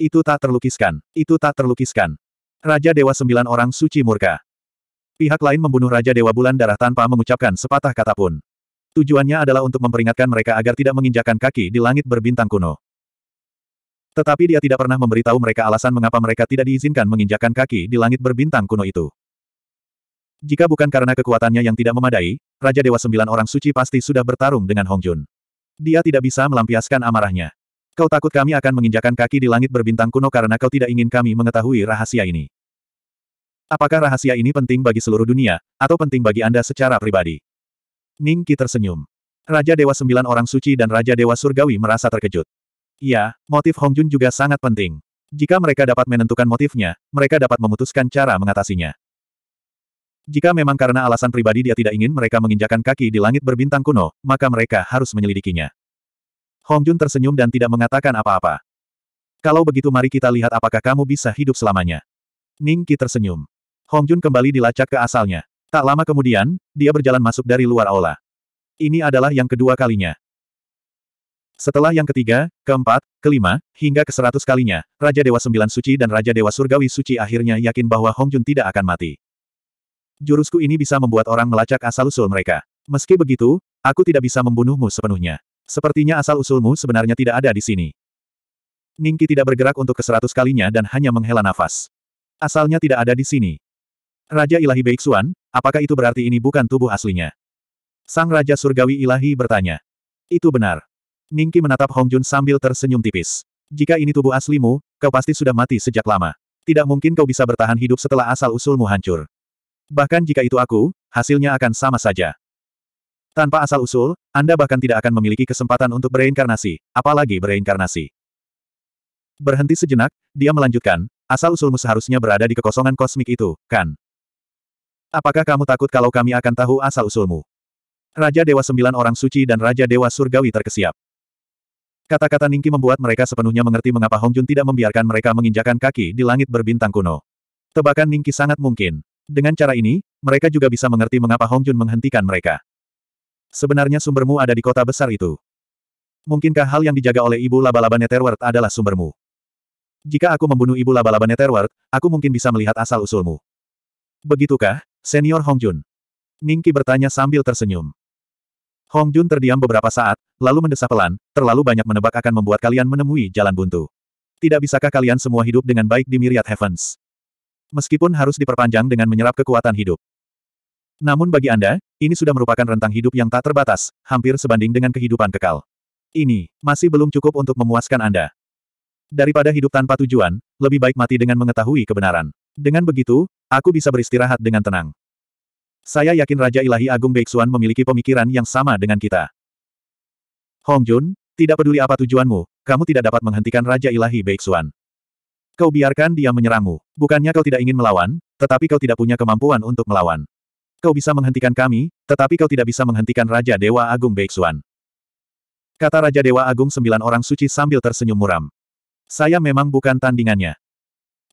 Itu tak terlukiskan. Itu tak terlukiskan. Raja Dewa Sembilan Orang Suci Murka. Pihak lain membunuh Raja Dewa Bulan Darah tanpa mengucapkan sepatah kata pun. Tujuannya adalah untuk memperingatkan mereka agar tidak menginjakan kaki di langit berbintang kuno. Tetapi dia tidak pernah memberitahu mereka alasan mengapa mereka tidak diizinkan menginjakan kaki di langit berbintang kuno itu. Jika bukan karena kekuatannya yang tidak memadai, Raja Dewa Sembilan Orang Suci pasti sudah bertarung dengan Hong Jun. Dia tidak bisa melampiaskan amarahnya. Kau takut kami akan menginjakan kaki di langit berbintang kuno karena kau tidak ingin kami mengetahui rahasia ini. Apakah rahasia ini penting bagi seluruh dunia, atau penting bagi Anda secara pribadi? Ning Qi tersenyum. Raja Dewa Sembilan Orang Suci dan Raja Dewa Surgawi merasa terkejut. Ya, motif Hong Jun juga sangat penting. Jika mereka dapat menentukan motifnya, mereka dapat memutuskan cara mengatasinya. Jika memang karena alasan pribadi dia tidak ingin mereka menginjakan kaki di langit berbintang kuno, maka mereka harus menyelidikinya. Hong Jun tersenyum dan tidak mengatakan apa-apa. Kalau begitu mari kita lihat apakah kamu bisa hidup selamanya. Ning Qi tersenyum. Hong Jun kembali dilacak ke asalnya. Tak lama kemudian, dia berjalan masuk dari luar aula. Ini adalah yang kedua kalinya. Setelah yang ketiga, keempat, kelima, hingga ke seratus kalinya, Raja Dewa Sembilan Suci dan Raja Dewa Surgawi Suci akhirnya yakin bahwa Hong Jun tidak akan mati. Jurusku ini bisa membuat orang melacak asal-usul mereka. Meski begitu, aku tidak bisa membunuhmu sepenuhnya. Sepertinya asal-usulmu sebenarnya tidak ada di sini. Ningki tidak bergerak untuk ke seratus kalinya dan hanya menghela nafas. Asalnya tidak ada di sini. Raja Ilahi Beiksuan, apakah itu berarti ini bukan tubuh aslinya? Sang Raja Surgawi Ilahi bertanya. Itu benar. Ningki menatap Hong Jun sambil tersenyum tipis. Jika ini tubuh aslimu, kau pasti sudah mati sejak lama. Tidak mungkin kau bisa bertahan hidup setelah asal-usulmu hancur. Bahkan jika itu aku, hasilnya akan sama saja. Tanpa asal-usul, Anda bahkan tidak akan memiliki kesempatan untuk bereinkarnasi, apalagi bereinkarnasi. Berhenti sejenak, dia melanjutkan, asal-usulmu seharusnya berada di kekosongan kosmik itu, kan? Apakah kamu takut kalau kami akan tahu asal-usulmu? Raja Dewa Sembilan Orang Suci dan Raja Dewa Surgawi terkesiap. Kata-kata Ningki membuat mereka sepenuhnya mengerti mengapa Hong Jun tidak membiarkan mereka menginjakan kaki di langit berbintang kuno. Tebakan Ningki sangat mungkin. Dengan cara ini, mereka juga bisa mengerti mengapa Hong Jun menghentikan mereka. Sebenarnya sumbermu ada di kota besar itu. Mungkinkah hal yang dijaga oleh ibu laba-laba Netherworld adalah sumbermu? Jika aku membunuh ibu laba-laba Netherworld, aku mungkin bisa melihat asal-usulmu. Begitukah, Senior Hongjun? Ningki bertanya sambil tersenyum. Hong Jun terdiam beberapa saat, lalu mendesah pelan, terlalu banyak menebak akan membuat kalian menemui jalan buntu. Tidak bisakah kalian semua hidup dengan baik di Myriad Heavens? Meskipun harus diperpanjang dengan menyerap kekuatan hidup. Namun bagi Anda, ini sudah merupakan rentang hidup yang tak terbatas, hampir sebanding dengan kehidupan kekal. Ini masih belum cukup untuk memuaskan Anda. Daripada hidup tanpa tujuan, lebih baik mati dengan mengetahui kebenaran. Dengan begitu, aku bisa beristirahat dengan tenang. Saya yakin Raja Ilahi Agung Beixuan memiliki pemikiran yang sama dengan kita. Hong Jun, tidak peduli apa tujuanmu, kamu tidak dapat menghentikan Raja Ilahi Beixuan. Kau biarkan dia menyerangmu. Bukannya kau tidak ingin melawan, tetapi kau tidak punya kemampuan untuk melawan. Kau bisa menghentikan kami, tetapi kau tidak bisa menghentikan Raja Dewa Agung Beixuan. Kata Raja Dewa Agung sembilan orang suci sambil tersenyum muram. Saya memang bukan tandingannya.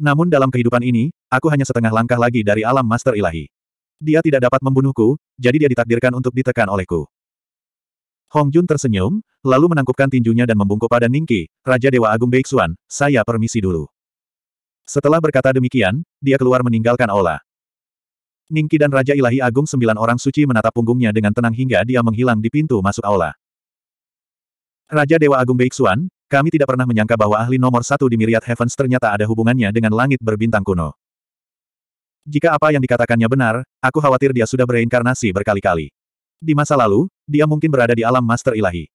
Namun dalam kehidupan ini, aku hanya setengah langkah lagi dari alam master ilahi. Dia tidak dapat membunuhku, jadi dia ditakdirkan untuk ditekan olehku. Hong Jun tersenyum, lalu menangkupkan tinjunya dan membungkuk pada Ningki, Raja Dewa Agung Beixuan, saya permisi dulu. Setelah berkata demikian, dia keluar meninggalkan aula. Ningki dan Raja Ilahi Agung sembilan orang suci menatap punggungnya dengan tenang hingga dia menghilang di pintu masuk aula. Raja Dewa Agung Beiksuan, kami tidak pernah menyangka bahwa ahli nomor satu di Myriad Heavens ternyata ada hubungannya dengan langit berbintang kuno. Jika apa yang dikatakannya benar, aku khawatir dia sudah bereinkarnasi berkali-kali. Di masa lalu, dia mungkin berada di alam Master Ilahi.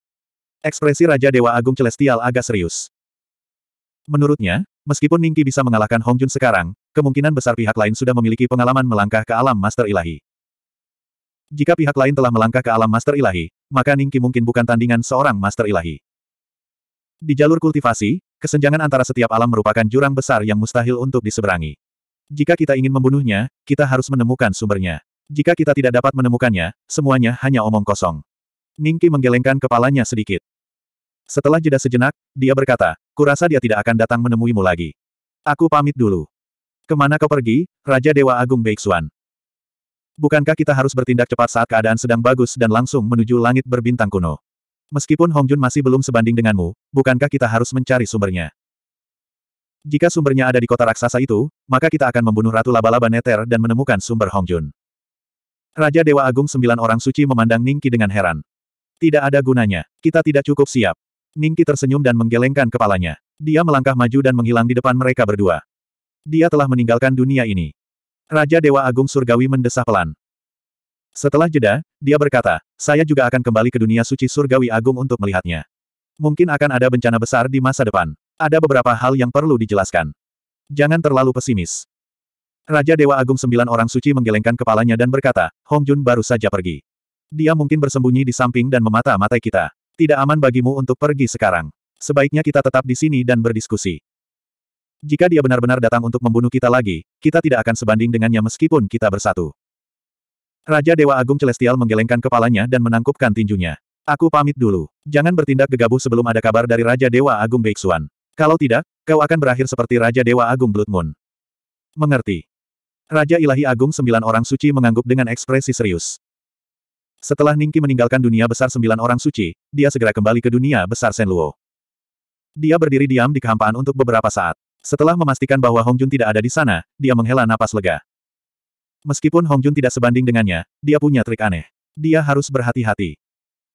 Ekspresi Raja Dewa Agung Celestial agak serius. Menurutnya, meskipun Ningki bisa mengalahkan Hongjun sekarang, kemungkinan besar pihak lain sudah memiliki pengalaman melangkah ke alam master ilahi. Jika pihak lain telah melangkah ke alam master ilahi, maka Ningki mungkin bukan tandingan seorang master ilahi. Di jalur kultivasi, kesenjangan antara setiap alam merupakan jurang besar yang mustahil untuk diseberangi. Jika kita ingin membunuhnya, kita harus menemukan sumbernya. Jika kita tidak dapat menemukannya, semuanya hanya omong kosong. Ningki menggelengkan kepalanya sedikit. Setelah jeda sejenak, dia berkata, kurasa dia tidak akan datang menemuimu lagi. Aku pamit dulu. Kemana kau pergi, Raja Dewa Agung Beixuan? Bukankah kita harus bertindak cepat saat keadaan sedang bagus dan langsung menuju langit berbintang kuno? Meskipun Hong Jun masih belum sebanding denganmu, bukankah kita harus mencari sumbernya? Jika sumbernya ada di kota raksasa itu, maka kita akan membunuh Ratu Laba-Laba Neter dan menemukan sumber Hong Jun. Raja Dewa Agung sembilan orang suci memandang Ningki dengan heran. Tidak ada gunanya. Kita tidak cukup siap. Ningki tersenyum dan menggelengkan kepalanya. Dia melangkah maju dan menghilang di depan mereka berdua. Dia telah meninggalkan dunia ini. Raja Dewa Agung Surgawi mendesah pelan. Setelah jeda, dia berkata, saya juga akan kembali ke dunia suci Surgawi Agung untuk melihatnya. Mungkin akan ada bencana besar di masa depan. Ada beberapa hal yang perlu dijelaskan. Jangan terlalu pesimis. Raja Dewa Agung Sembilan Orang Suci menggelengkan kepalanya dan berkata, Hong Jun baru saja pergi. Dia mungkin bersembunyi di samping dan memata-matai kita. Tidak aman bagimu untuk pergi sekarang. Sebaiknya kita tetap di sini dan berdiskusi. Jika dia benar-benar datang untuk membunuh kita lagi, kita tidak akan sebanding dengannya meskipun kita bersatu. Raja Dewa Agung Celestial menggelengkan kepalanya dan menangkupkan tinjunya. Aku pamit dulu. Jangan bertindak gegabah sebelum ada kabar dari Raja Dewa Agung Beixuan. Kalau tidak, kau akan berakhir seperti Raja Dewa Agung Blood Moon. Mengerti. Raja Ilahi Agung sembilan orang suci mengangguk dengan ekspresi serius. Setelah Ningki meninggalkan dunia besar sembilan orang suci, dia segera kembali ke dunia besar Senluo. Dia berdiri diam di kehampaan untuk beberapa saat. Setelah memastikan bahwa Hong Jun tidak ada di sana, dia menghela napas lega. Meskipun Hong Jun tidak sebanding dengannya, dia punya trik aneh. Dia harus berhati-hati.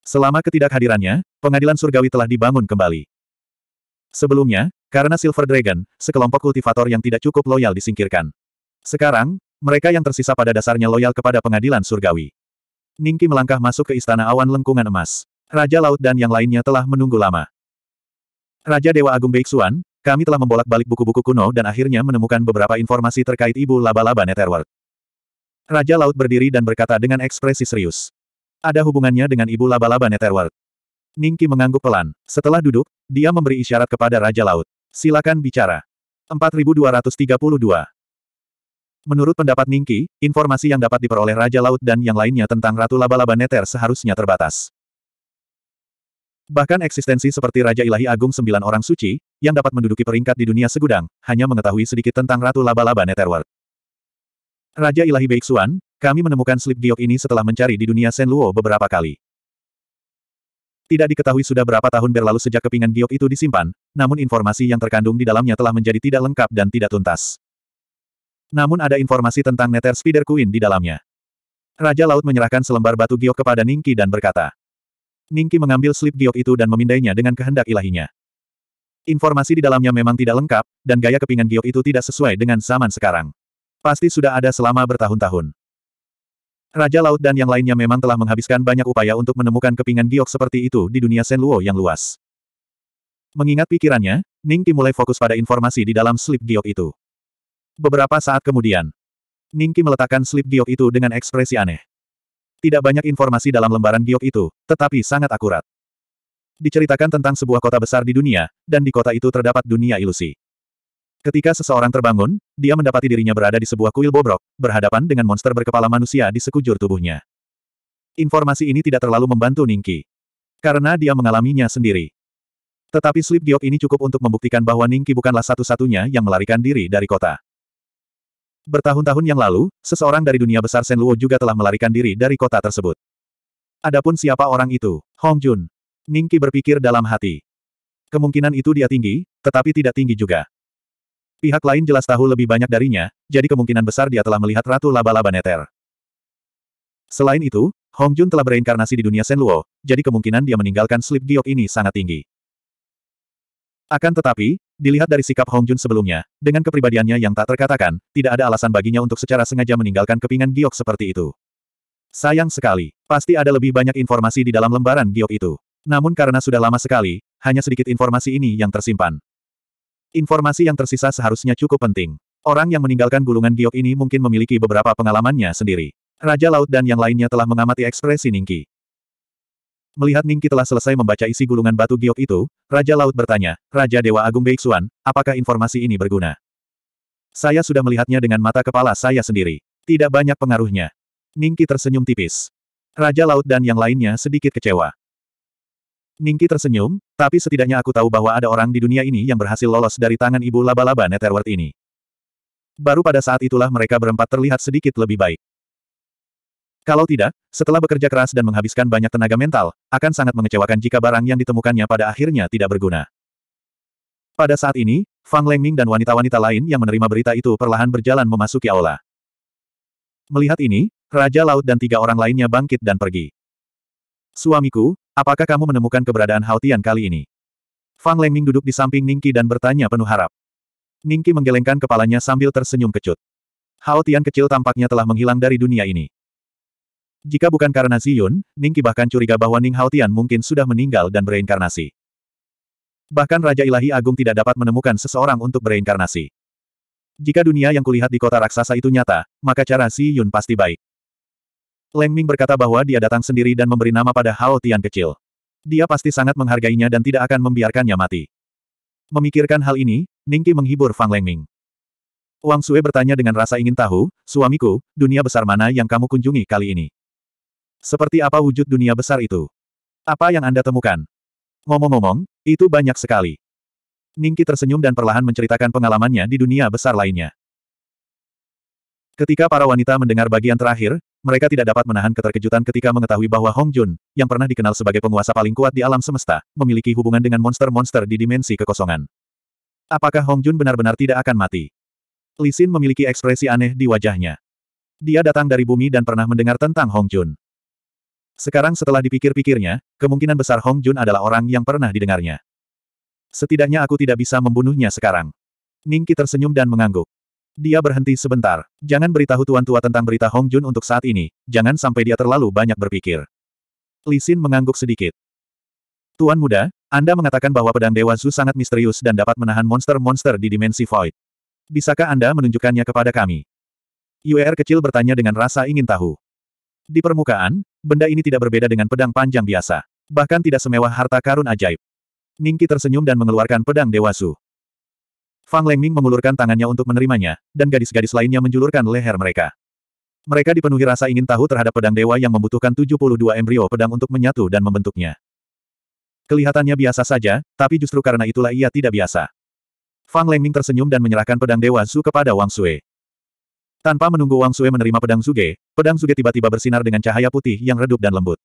Selama ketidakhadirannya, pengadilan surgawi telah dibangun kembali. Sebelumnya, karena Silver Dragon, sekelompok kultivator yang tidak cukup loyal disingkirkan. Sekarang, mereka yang tersisa pada dasarnya loyal kepada pengadilan surgawi. Ningki melangkah masuk ke istana awan lengkungan emas. Raja Laut dan yang lainnya telah menunggu lama. Raja Dewa Agung Beiksuan, kami telah membolak-balik buku-buku kuno dan akhirnya menemukan beberapa informasi terkait ibu laba-laba Netherworld. Raja Laut berdiri dan berkata dengan ekspresi serius. Ada hubungannya dengan ibu laba-laba Netherworld. Ningki mengangguk pelan. Setelah duduk, dia memberi isyarat kepada Raja Laut. Silakan bicara. 4232. Menurut pendapat Ningki, informasi yang dapat diperoleh Raja Laut dan yang lainnya tentang Ratu Laba-Laba Netter seharusnya terbatas. Bahkan eksistensi seperti Raja Ilahi Agung sembilan orang suci, yang dapat menduduki peringkat di dunia segudang, hanya mengetahui sedikit tentang Ratu Laba-Laba Netherworld. Raja Ilahi Beixuan, kami menemukan slip giok ini setelah mencari di dunia Sen Luo beberapa kali. Tidak diketahui sudah berapa tahun berlalu sejak kepingan giok itu disimpan, namun informasi yang terkandung di dalamnya telah menjadi tidak lengkap dan tidak tuntas. Namun ada informasi tentang Nether Spider Queen di dalamnya. Raja Laut menyerahkan selembar batu giok kepada Ningki dan berkata, Ningki mengambil slip giok itu dan memindainya dengan kehendak ilahinya. Informasi di dalamnya memang tidak lengkap, dan gaya kepingan giok itu tidak sesuai dengan zaman sekarang. Pasti sudah ada selama bertahun-tahun. Raja Laut dan yang lainnya memang telah menghabiskan banyak upaya untuk menemukan kepingan giok seperti itu di dunia Senluo yang luas. Mengingat pikirannya, Ningki mulai fokus pada informasi di dalam slip giok itu. Beberapa saat kemudian, Ningki meletakkan slip giok itu dengan ekspresi aneh. Tidak banyak informasi dalam lembaran giok itu, tetapi sangat akurat. Diceritakan tentang sebuah kota besar di dunia, dan di kota itu terdapat dunia ilusi. Ketika seseorang terbangun, dia mendapati dirinya berada di sebuah kuil bobrok, berhadapan dengan monster berkepala manusia di sekujur tubuhnya. Informasi ini tidak terlalu membantu Ningki. Karena dia mengalaminya sendiri. Tetapi slip giok ini cukup untuk membuktikan bahwa Ningki bukanlah satu-satunya yang melarikan diri dari kota. Bertahun-tahun yang lalu, seseorang dari dunia besar Senluo juga telah melarikan diri dari kota tersebut. Adapun siapa orang itu? Hong Jun. Ningki berpikir dalam hati. Kemungkinan itu dia tinggi, tetapi tidak tinggi juga. Pihak lain jelas tahu lebih banyak darinya, jadi kemungkinan besar dia telah melihat Ratu Laba-Laba Neter. Selain itu, Hong Jun telah bereinkarnasi di dunia Senluo, jadi kemungkinan dia meninggalkan slip Giok ini sangat tinggi. Akan tetapi, dilihat dari sikap Hong Jun sebelumnya, dengan kepribadiannya yang tak terkatakan, tidak ada alasan baginya untuk secara sengaja meninggalkan kepingan giok seperti itu. Sayang sekali, pasti ada lebih banyak informasi di dalam lembaran giok itu. Namun karena sudah lama sekali, hanya sedikit informasi ini yang tersimpan. Informasi yang tersisa seharusnya cukup penting. Orang yang meninggalkan gulungan giok ini mungkin memiliki beberapa pengalamannya sendiri. Raja Laut dan yang lainnya telah mengamati ekspresi Ningki. Melihat Ningki telah selesai membaca isi gulungan batu giok itu, Raja Laut bertanya, Raja Dewa Agung Beiksuan, apakah informasi ini berguna? Saya sudah melihatnya dengan mata kepala saya sendiri. Tidak banyak pengaruhnya. Ningki tersenyum tipis. Raja Laut dan yang lainnya sedikit kecewa. Ningki tersenyum, tapi setidaknya aku tahu bahwa ada orang di dunia ini yang berhasil lolos dari tangan ibu laba-laba Netherworld ini. Baru pada saat itulah mereka berempat terlihat sedikit lebih baik. Kalau tidak, setelah bekerja keras dan menghabiskan banyak tenaga mental, akan sangat mengecewakan jika barang yang ditemukannya pada akhirnya tidak berguna. Pada saat ini, Fang Lengming dan wanita-wanita lain yang menerima berita itu perlahan berjalan memasuki aula. Melihat ini, Raja Laut dan tiga orang lainnya bangkit dan pergi. Suamiku, apakah kamu menemukan keberadaan Haotian kali ini? Fang Lengming duduk di samping Ningki dan bertanya penuh harap. Ningki menggelengkan kepalanya sambil tersenyum kecut. Haotian kecil tampaknya telah menghilang dari dunia ini. Jika bukan karena Ziyun, Ningqi bahkan curiga bahwa Ning Haotian mungkin sudah meninggal dan bereinkarnasi. Bahkan Raja Ilahi Agung tidak dapat menemukan seseorang untuk bereinkarnasi. Jika dunia yang kulihat di kota raksasa itu nyata, maka cara Ziyun pasti baik. Leng Ming berkata bahwa dia datang sendiri dan memberi nama pada Hao kecil. Dia pasti sangat menghargainya dan tidak akan membiarkannya mati. Memikirkan hal ini, Ningqi menghibur Fang Leng Ming. Wang Sue bertanya dengan rasa ingin tahu, suamiku, dunia besar mana yang kamu kunjungi kali ini? Seperti apa wujud dunia besar itu? Apa yang Anda temukan? Ngomong-ngomong, itu banyak sekali. Ningki tersenyum dan perlahan menceritakan pengalamannya di dunia besar lainnya. Ketika para wanita mendengar bagian terakhir, mereka tidak dapat menahan keterkejutan ketika mengetahui bahwa Hong Jun, yang pernah dikenal sebagai penguasa paling kuat di alam semesta, memiliki hubungan dengan monster-monster di dimensi kekosongan. Apakah Hong Jun benar-benar tidak akan mati? Lisin memiliki ekspresi aneh di wajahnya. Dia datang dari bumi dan pernah mendengar tentang Hong Jun. Sekarang setelah dipikir-pikirnya, kemungkinan besar Hong Jun adalah orang yang pernah didengarnya. Setidaknya aku tidak bisa membunuhnya sekarang. Ningki tersenyum dan mengangguk. Dia berhenti sebentar. Jangan beritahu tuan tua tentang berita Hong Jun untuk saat ini, jangan sampai dia terlalu banyak berpikir. Li Xin mengangguk sedikit. Tuan muda, Anda mengatakan bahwa pedang Dewa Zu sangat misterius dan dapat menahan monster-monster di dimensi void. Bisakah Anda menunjukkannya kepada kami? Yuer er kecil bertanya dengan rasa ingin tahu. Di permukaan, benda ini tidak berbeda dengan pedang panjang biasa. Bahkan tidak semewah harta karun ajaib. Ningki tersenyum dan mengeluarkan pedang Dewasu. Fang Lengming mengulurkan tangannya untuk menerimanya, dan gadis-gadis lainnya menjulurkan leher mereka. Mereka dipenuhi rasa ingin tahu terhadap pedang dewa yang membutuhkan 72 embrio pedang untuk menyatu dan membentuknya. Kelihatannya biasa saja, tapi justru karena itulah ia tidak biasa. Fang Lengming tersenyum dan menyerahkan pedang dewa Su kepada Wang Sui. Tanpa menunggu Wang Sue menerima pedang Zuge, pedang Zuge tiba-tiba bersinar dengan cahaya putih yang redup dan lembut.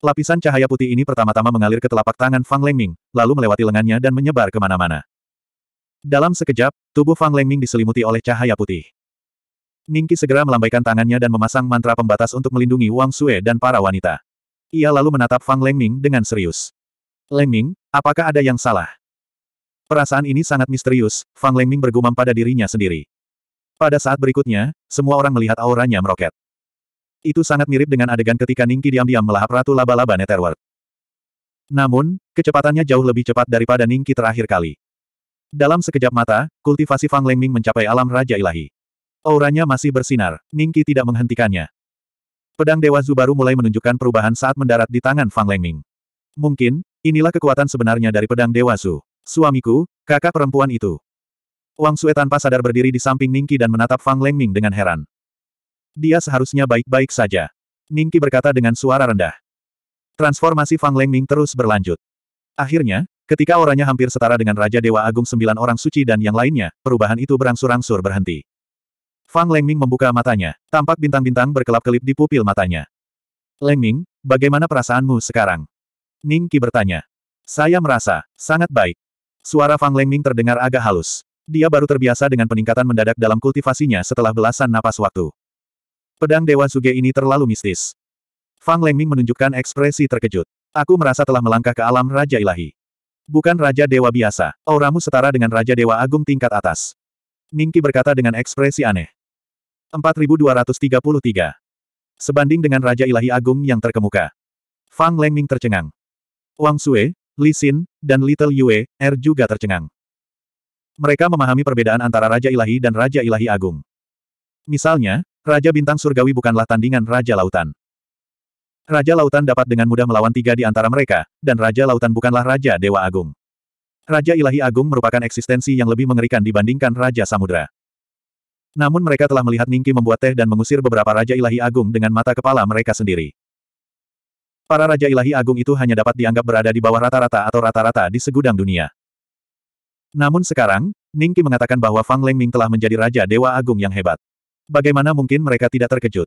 Lapisan cahaya putih ini pertama-tama mengalir ke telapak tangan Fang Lengming, lalu melewati lengannya dan menyebar kemana-mana. Dalam sekejap, tubuh Fang Lengming diselimuti oleh cahaya putih. Ningki segera melambaikan tangannya dan memasang mantra pembatas untuk melindungi Wang Sue dan para wanita. Ia lalu menatap Fang Lengming dengan serius. Lengming, apakah ada yang salah? Perasaan ini sangat misterius, Fang Lengming bergumam pada dirinya sendiri. Pada saat berikutnya, semua orang melihat auranya meroket. Itu sangat mirip dengan adegan ketika Ningki diam-diam melahap Ratu Laba-Laba Netherworld. Namun, kecepatannya jauh lebih cepat daripada Ningki terakhir kali. Dalam sekejap mata, kultivasi Fang Lengming mencapai alam Raja Ilahi. Auranya masih bersinar, Ningki tidak menghentikannya. Pedang Dewa Zubaru mulai menunjukkan perubahan saat mendarat di tangan Fang Lengming. Mungkin, inilah kekuatan sebenarnya dari pedang Dewa Zu. Suamiku, kakak perempuan itu. Wang Sue tanpa sadar berdiri di samping Ningki dan menatap Fang Lengming dengan heran. Dia seharusnya baik-baik saja. Ningki berkata dengan suara rendah. Transformasi Fang Lengming terus berlanjut. Akhirnya, ketika orangnya hampir setara dengan Raja Dewa Agung sembilan orang suci dan yang lainnya, perubahan itu berangsur-angsur berhenti. Fang Lengming membuka matanya, tampak bintang-bintang berkelap-kelip di pupil matanya. Lengming, bagaimana perasaanmu sekarang? Ningki bertanya. Saya merasa, sangat baik. Suara Fang Lengming terdengar agak halus. Dia baru terbiasa dengan peningkatan mendadak dalam kultivasinya setelah belasan napas waktu. Pedang Dewa Suge ini terlalu mistis. Fang Lengming menunjukkan ekspresi terkejut. Aku merasa telah melangkah ke alam Raja Ilahi. Bukan Raja Dewa biasa, auramu setara dengan Raja Dewa Agung tingkat atas. Ningki berkata dengan ekspresi aneh. 4233. Sebanding dengan Raja Ilahi Agung yang terkemuka. Fang Lengming tercengang. Wang Sue, Li Xin, dan Little Yue, Er juga tercengang. Mereka memahami perbedaan antara Raja Ilahi dan Raja Ilahi Agung. Misalnya, Raja Bintang Surgawi bukanlah tandingan Raja Lautan. Raja Lautan dapat dengan mudah melawan tiga di antara mereka, dan Raja Lautan bukanlah Raja Dewa Agung. Raja Ilahi Agung merupakan eksistensi yang lebih mengerikan dibandingkan Raja Samudra. Namun mereka telah melihat Ningki membuat teh dan mengusir beberapa Raja Ilahi Agung dengan mata kepala mereka sendiri. Para Raja Ilahi Agung itu hanya dapat dianggap berada di bawah rata-rata atau rata-rata di segudang dunia. Namun sekarang, Ningki mengatakan bahwa Fang Lengming telah menjadi Raja Dewa Agung yang hebat. Bagaimana mungkin mereka tidak terkejut?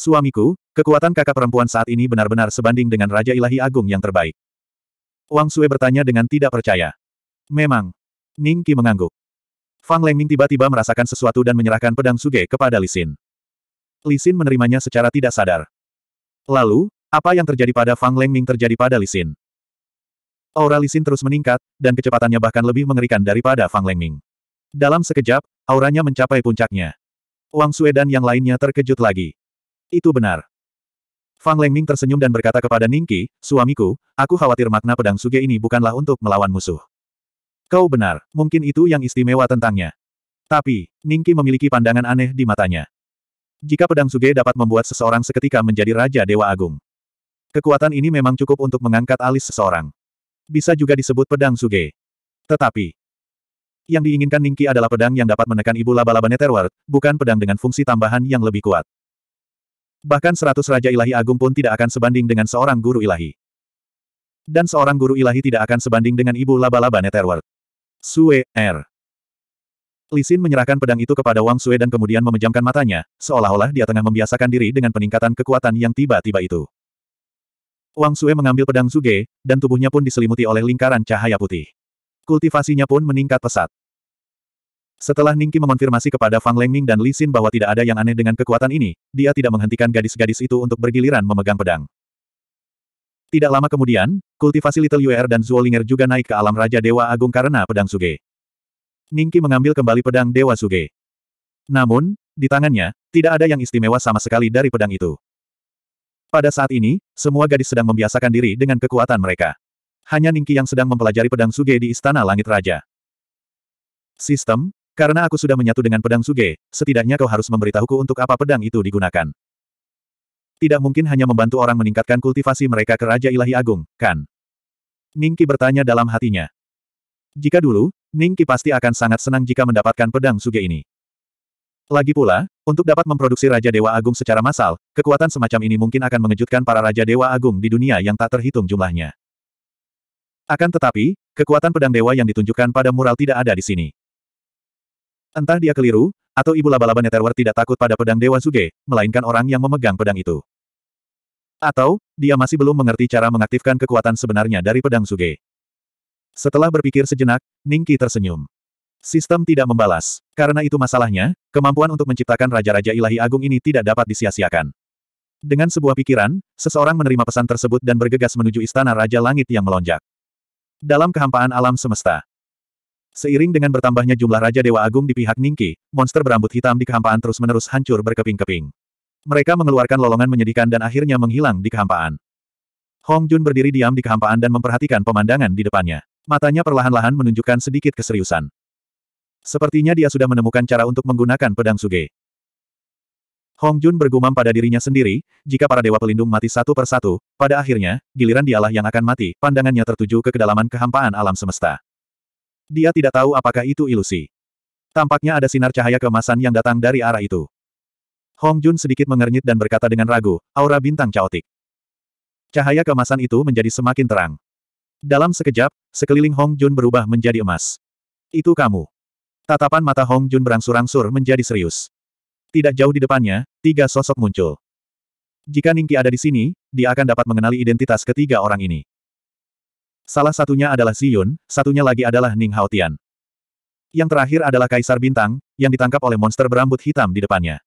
Suamiku, kekuatan kakak perempuan saat ini benar-benar sebanding dengan Raja Ilahi Agung yang terbaik. Wang Sue bertanya dengan tidak percaya. Memang. Ningki mengangguk. Fang Lengming tiba-tiba merasakan sesuatu dan menyerahkan pedang Suge kepada Lisin. Lisin menerimanya secara tidak sadar. Lalu, apa yang terjadi pada Fang Lengming terjadi pada Lisin. Aura Lisin terus meningkat, dan kecepatannya bahkan lebih mengerikan daripada Fang Lengming. Dalam sekejap, auranya mencapai puncaknya. Wang Sue dan yang lainnya terkejut lagi. Itu benar. Fang Lengming tersenyum dan berkata kepada Ningki, suamiku, aku khawatir makna pedang suge ini bukanlah untuk melawan musuh. Kau benar, mungkin itu yang istimewa tentangnya. Tapi, Ningki memiliki pandangan aneh di matanya. Jika pedang suge dapat membuat seseorang seketika menjadi Raja Dewa Agung. Kekuatan ini memang cukup untuk mengangkat alis seseorang bisa juga disebut pedang Suge. Tetapi, yang diinginkan Ningki adalah pedang yang dapat menekan ibu laba-laba Netherworld, bukan pedang dengan fungsi tambahan yang lebih kuat. Bahkan seratus Raja Ilahi Agung pun tidak akan sebanding dengan seorang guru ilahi. Dan seorang guru ilahi tidak akan sebanding dengan ibu laba-laba Netherworld. Sue, R. Er. Lisin menyerahkan pedang itu kepada Wang Sue dan kemudian memejamkan matanya, seolah-olah dia tengah membiasakan diri dengan peningkatan kekuatan yang tiba-tiba itu. Wang Sue mengambil pedang Zuge, dan tubuhnya pun diselimuti oleh lingkaran cahaya putih. Kultivasinya pun meningkat pesat. Setelah Ningki mengonfirmasi kepada Fang Lengming dan Li Xin bahwa tidak ada yang aneh dengan kekuatan ini, dia tidak menghentikan gadis-gadis itu untuk bergiliran memegang pedang. Tidak lama kemudian, kultivasi Little Yuer dan Linger juga naik ke alam Raja Dewa Agung karena pedang Suge. Ningki mengambil kembali pedang Dewa Suge. Namun, di tangannya, tidak ada yang istimewa sama sekali dari pedang itu. Pada saat ini, semua gadis sedang membiasakan diri dengan kekuatan mereka. Hanya Ningki yang sedang mempelajari pedang suge di Istana Langit Raja. Sistem, karena aku sudah menyatu dengan pedang suge, setidaknya kau harus memberitahuku untuk apa pedang itu digunakan. Tidak mungkin hanya membantu orang meningkatkan kultivasi mereka ke Raja Ilahi Agung, kan? Ningki bertanya dalam hatinya. Jika dulu, Ningki pasti akan sangat senang jika mendapatkan pedang suge ini. Lagi pula, untuk dapat memproduksi Raja Dewa Agung secara massal, kekuatan semacam ini mungkin akan mengejutkan para Raja Dewa Agung di dunia yang tak terhitung jumlahnya. Akan tetapi, kekuatan pedang dewa yang ditunjukkan pada mural tidak ada di sini. Entah dia keliru, atau ibu laba-laba Netherworld tidak takut pada pedang dewa Zuge, melainkan orang yang memegang pedang itu. Atau, dia masih belum mengerti cara mengaktifkan kekuatan sebenarnya dari pedang Zuge. Setelah berpikir sejenak, Ningki tersenyum. Sistem tidak membalas. Karena itu masalahnya, kemampuan untuk menciptakan Raja-Raja Ilahi Agung ini tidak dapat disia-siakan. Dengan sebuah pikiran, seseorang menerima pesan tersebut dan bergegas menuju Istana Raja Langit yang melonjak. Dalam kehampaan alam semesta. Seiring dengan bertambahnya jumlah Raja Dewa Agung di pihak Ningki, monster berambut hitam di kehampaan terus-menerus hancur berkeping-keping. Mereka mengeluarkan lolongan menyedihkan dan akhirnya menghilang di kehampaan. Hong Jun berdiri diam di kehampaan dan memperhatikan pemandangan di depannya. Matanya perlahan-lahan menunjukkan sedikit keseriusan. Sepertinya dia sudah menemukan cara untuk menggunakan pedang Suge. Hong Jun bergumam pada dirinya sendiri, jika para dewa pelindung mati satu persatu, pada akhirnya, giliran dialah yang akan mati, pandangannya tertuju ke kedalaman kehampaan alam semesta. Dia tidak tahu apakah itu ilusi. Tampaknya ada sinar cahaya kemasan yang datang dari arah itu. Hong Jun sedikit mengernyit dan berkata dengan ragu, aura bintang caotik. Cahaya kemasan itu menjadi semakin terang. Dalam sekejap, sekeliling Hong Jun berubah menjadi emas. Itu kamu. Tatapan mata Hong Jun berangsur-angsur menjadi serius. Tidak jauh di depannya, tiga sosok muncul. Jika Ningki ada di sini, dia akan dapat mengenali identitas ketiga orang ini. Salah satunya adalah Yun, satunya lagi adalah Ning Haotian. Yang terakhir adalah Kaisar Bintang, yang ditangkap oleh monster berambut hitam di depannya.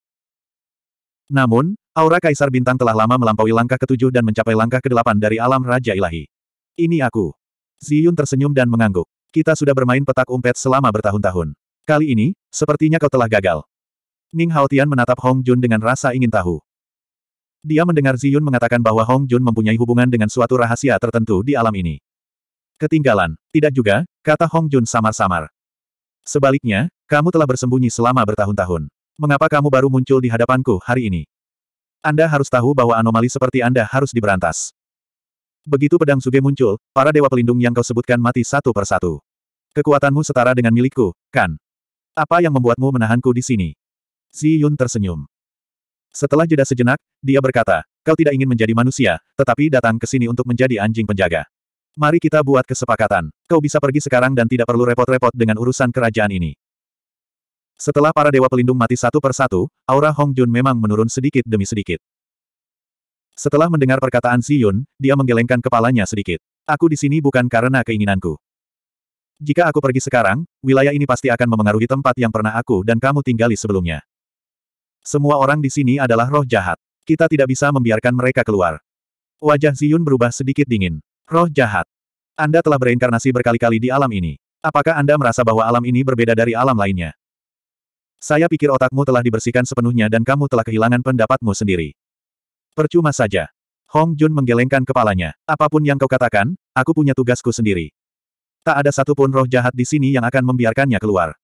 Namun, aura Kaisar Bintang telah lama melampaui langkah ketujuh dan mencapai langkah kedelapan dari alam Raja Ilahi. Ini aku. Ziyun tersenyum dan mengangguk. Kita sudah bermain petak umpet selama bertahun-tahun. Kali ini, sepertinya kau telah gagal. Ning Haotian menatap Hong Jun dengan rasa ingin tahu. Dia mendengar Ziyun mengatakan bahwa Hong Jun mempunyai hubungan dengan suatu rahasia tertentu di alam ini. Ketinggalan, tidak juga, kata Hong Jun samar-samar. Sebaliknya, kamu telah bersembunyi selama bertahun-tahun. Mengapa kamu baru muncul di hadapanku hari ini? Anda harus tahu bahwa anomali seperti Anda harus diberantas. Begitu pedang Suge muncul, para dewa pelindung yang kau sebutkan mati satu persatu. Kekuatanmu setara dengan milikku, kan? Apa yang membuatmu menahanku di sini? Si Yun tersenyum. Setelah jeda sejenak, dia berkata, kau tidak ingin menjadi manusia, tetapi datang ke sini untuk menjadi anjing penjaga. Mari kita buat kesepakatan. Kau bisa pergi sekarang dan tidak perlu repot-repot dengan urusan kerajaan ini. Setelah para dewa pelindung mati satu persatu, aura Hong Jun memang menurun sedikit demi sedikit. Setelah mendengar perkataan Si Yun, dia menggelengkan kepalanya sedikit. Aku di sini bukan karena keinginanku. Jika aku pergi sekarang, wilayah ini pasti akan memengaruhi tempat yang pernah aku dan kamu tinggali sebelumnya. Semua orang di sini adalah roh jahat. Kita tidak bisa membiarkan mereka keluar. Wajah Ziyun berubah sedikit dingin. Roh jahat. Anda telah bereinkarnasi berkali-kali di alam ini. Apakah Anda merasa bahwa alam ini berbeda dari alam lainnya? Saya pikir otakmu telah dibersihkan sepenuhnya dan kamu telah kehilangan pendapatmu sendiri. Percuma saja. Hong Jun menggelengkan kepalanya. Apapun yang kau katakan, aku punya tugasku sendiri. Tak ada satupun roh jahat di sini yang akan membiarkannya keluar.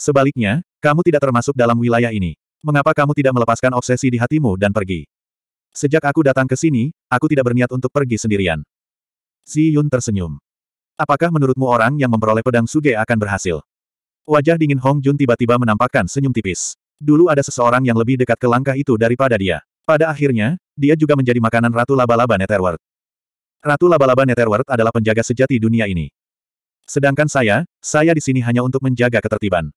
Sebaliknya, kamu tidak termasuk dalam wilayah ini. Mengapa kamu tidak melepaskan obsesi di hatimu dan pergi? Sejak aku datang ke sini, aku tidak berniat untuk pergi sendirian. Si Yun tersenyum. Apakah menurutmu orang yang memperoleh pedang suge akan berhasil? Wajah dingin Hong Jun tiba-tiba menampakkan senyum tipis. Dulu ada seseorang yang lebih dekat ke langkah itu daripada dia. Pada akhirnya, dia juga menjadi makanan Ratu Laba-Laba Netherworld. Ratu Laba-Laba Netherworld adalah penjaga sejati dunia ini. Sedangkan saya, saya di sini hanya untuk menjaga ketertiban.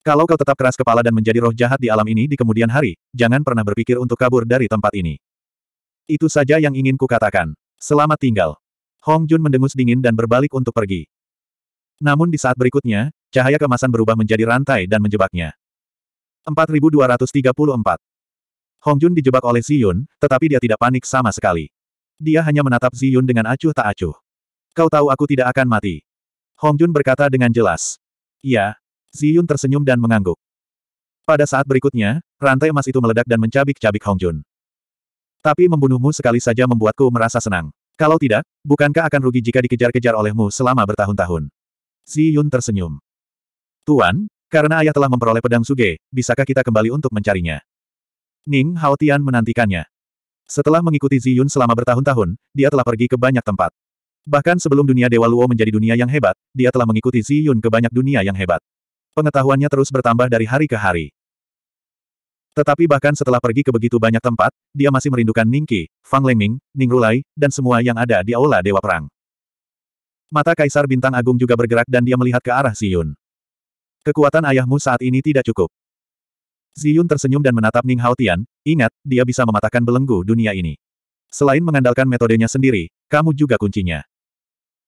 Kalau kau tetap keras kepala dan menjadi roh jahat di alam ini di kemudian hari, jangan pernah berpikir untuk kabur dari tempat ini. Itu saja yang ingin ku katakan. Selamat tinggal. Hong Jun mendengus dingin dan berbalik untuk pergi. Namun di saat berikutnya, cahaya kemasan berubah menjadi rantai dan menjebaknya. 4234 Hong Jun dijebak oleh Si Yun, tetapi dia tidak panik sama sekali. Dia hanya menatap Ziyun dengan acuh tak acuh. Kau tahu aku tidak akan mati. Hong Jun berkata dengan jelas. Iya. Ziyun tersenyum dan mengangguk. Pada saat berikutnya, rantai emas itu meledak dan mencabik-cabik Hong Jun. Tapi membunuhmu sekali saja membuatku merasa senang. Kalau tidak, bukankah akan rugi jika dikejar-kejar olehmu selama bertahun-tahun? Ziyun tersenyum. Tuan, karena ayah telah memperoleh pedang suge, bisakah kita kembali untuk mencarinya? Ning Tian menantikannya. Setelah mengikuti Ziyun selama bertahun-tahun, dia telah pergi ke banyak tempat. Bahkan sebelum dunia Dewa Luo menjadi dunia yang hebat, dia telah mengikuti Ziyun ke banyak dunia yang hebat. Pengetahuannya terus bertambah dari hari ke hari. Tetapi bahkan setelah pergi ke begitu banyak tempat, dia masih merindukan Ningqi, Fang Lengming, Ning Rulai, dan semua yang ada di Aula Dewa Perang. Mata Kaisar Bintang Agung juga bergerak dan dia melihat ke arah Ziyun. Kekuatan ayahmu saat ini tidak cukup. Ziyun tersenyum dan menatap Ning Hao Tian, ingat, dia bisa mematahkan belenggu dunia ini. Selain mengandalkan metodenya sendiri, kamu juga kuncinya.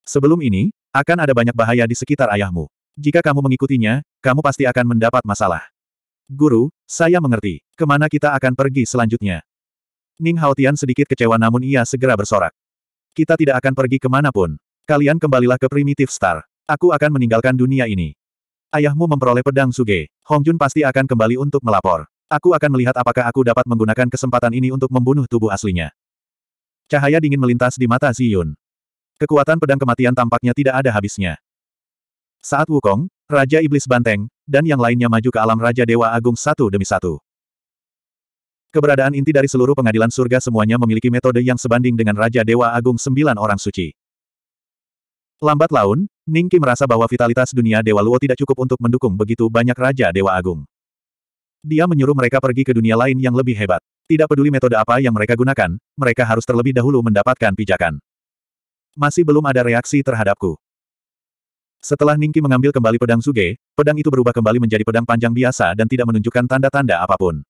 Sebelum ini, akan ada banyak bahaya di sekitar ayahmu. Jika kamu mengikutinya, kamu pasti akan mendapat masalah. Guru, saya mengerti. Kemana kita akan pergi selanjutnya? Ning Hao Tian sedikit kecewa namun ia segera bersorak. Kita tidak akan pergi kemanapun. Kalian kembalilah ke Primitive Star. Aku akan meninggalkan dunia ini. Ayahmu memperoleh pedang Suge. Hong Jun pasti akan kembali untuk melapor. Aku akan melihat apakah aku dapat menggunakan kesempatan ini untuk membunuh tubuh aslinya. Cahaya dingin melintas di mata Zi Kekuatan pedang kematian tampaknya tidak ada habisnya. Saat Wukong, Raja Iblis Banteng, dan yang lainnya maju ke alam Raja Dewa Agung satu demi satu. Keberadaan inti dari seluruh pengadilan surga semuanya memiliki metode yang sebanding dengan Raja Dewa Agung sembilan orang suci. Lambat laun, Ningki merasa bahwa vitalitas dunia Dewa Luo tidak cukup untuk mendukung begitu banyak Raja Dewa Agung. Dia menyuruh mereka pergi ke dunia lain yang lebih hebat. Tidak peduli metode apa yang mereka gunakan, mereka harus terlebih dahulu mendapatkan pijakan. Masih belum ada reaksi terhadapku. Setelah Ningki mengambil kembali pedang Suge, pedang itu berubah kembali menjadi pedang panjang biasa dan tidak menunjukkan tanda-tanda apapun.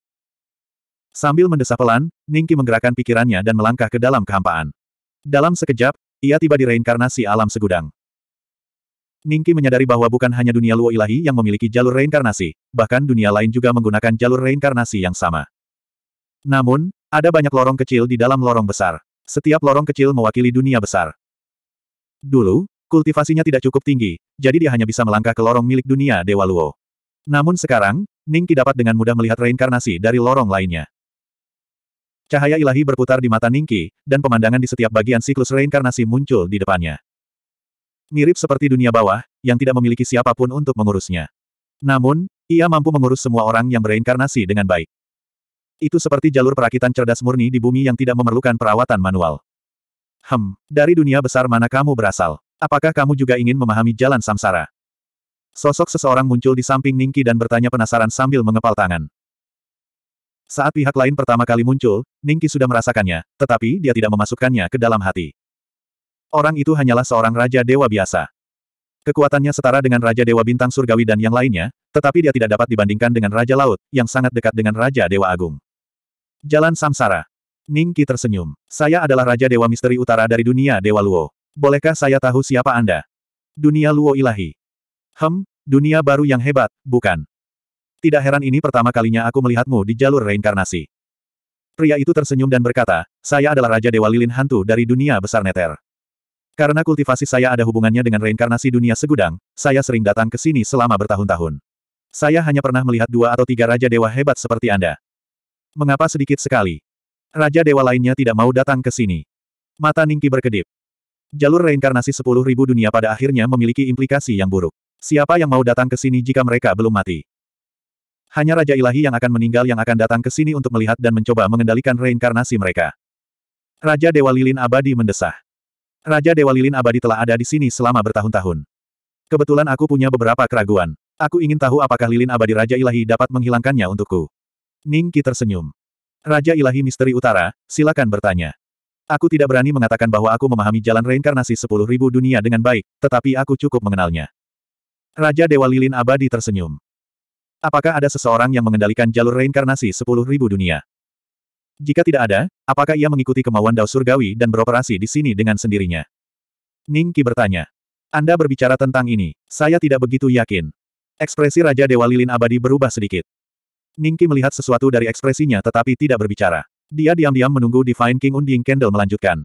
Sambil mendesah pelan, Ningki menggerakkan pikirannya dan melangkah ke dalam kehampaan. Dalam sekejap, ia tiba di reinkarnasi alam segudang. Ningki menyadari bahwa bukan hanya dunia Luo Ilahi yang memiliki jalur reinkarnasi, bahkan dunia lain juga menggunakan jalur reinkarnasi yang sama. Namun, ada banyak lorong kecil di dalam lorong besar. Setiap lorong kecil mewakili dunia besar. Dulu, kultivasinya tidak cukup tinggi, jadi dia hanya bisa melangkah ke lorong milik dunia Dewa Luo. Namun sekarang, Ningki dapat dengan mudah melihat reinkarnasi dari lorong lainnya. Cahaya ilahi berputar di mata Ningki, dan pemandangan di setiap bagian siklus reinkarnasi muncul di depannya. Mirip seperti dunia bawah, yang tidak memiliki siapapun untuk mengurusnya. Namun, ia mampu mengurus semua orang yang bereinkarnasi dengan baik. Itu seperti jalur perakitan cerdas murni di bumi yang tidak memerlukan perawatan manual. Hem, dari dunia besar mana kamu berasal? Apakah kamu juga ingin memahami jalan samsara? Sosok seseorang muncul di samping Ningki dan bertanya penasaran sambil mengepal tangan. Saat pihak lain pertama kali muncul, Ningki sudah merasakannya, tetapi dia tidak memasukkannya ke dalam hati. Orang itu hanyalah seorang Raja Dewa biasa. Kekuatannya setara dengan Raja Dewa Bintang Surgawi dan yang lainnya, tetapi dia tidak dapat dibandingkan dengan Raja Laut, yang sangat dekat dengan Raja Dewa Agung. Jalan Samsara. Ningki tersenyum. Saya adalah Raja Dewa Misteri Utara dari dunia Dewa Luo. Bolehkah saya tahu siapa Anda? Dunia Luo Ilahi. Hem, dunia baru yang hebat, bukan? Tidak heran ini pertama kalinya aku melihatmu di jalur reinkarnasi. Pria itu tersenyum dan berkata, saya adalah Raja Dewa Lilin Hantu dari dunia besar Neter. Karena kultivasi saya ada hubungannya dengan reinkarnasi dunia segudang, saya sering datang ke sini selama bertahun-tahun. Saya hanya pernah melihat dua atau tiga Raja Dewa hebat seperti Anda. Mengapa sedikit sekali? Raja Dewa lainnya tidak mau datang ke sini. Mata Ningki berkedip. Jalur reinkarnasi sepuluh ribu dunia pada akhirnya memiliki implikasi yang buruk. Siapa yang mau datang ke sini jika mereka belum mati? Hanya Raja Ilahi yang akan meninggal yang akan datang ke sini untuk melihat dan mencoba mengendalikan reinkarnasi mereka. Raja Dewa Lilin Abadi mendesah. Raja Dewa Lilin Abadi telah ada di sini selama bertahun-tahun. Kebetulan aku punya beberapa keraguan. Aku ingin tahu apakah Lilin Abadi Raja Ilahi dapat menghilangkannya untukku. Ning tersenyum. Raja Ilahi Misteri Utara, silakan bertanya. Aku tidak berani mengatakan bahwa aku memahami jalan reinkarnasi sepuluh ribu dunia dengan baik, tetapi aku cukup mengenalnya. Raja Dewa Lilin Abadi tersenyum. Apakah ada seseorang yang mengendalikan jalur reinkarnasi sepuluh ribu dunia? Jika tidak ada, apakah ia mengikuti kemauan Dao Surgawi dan beroperasi di sini dengan sendirinya? Ning Qi bertanya. Anda berbicara tentang ini, saya tidak begitu yakin. Ekspresi Raja Dewa Lilin Abadi berubah sedikit. Ning Qi melihat sesuatu dari ekspresinya tetapi tidak berbicara. Dia diam-diam menunggu Divine King Unding Candle melanjutkan.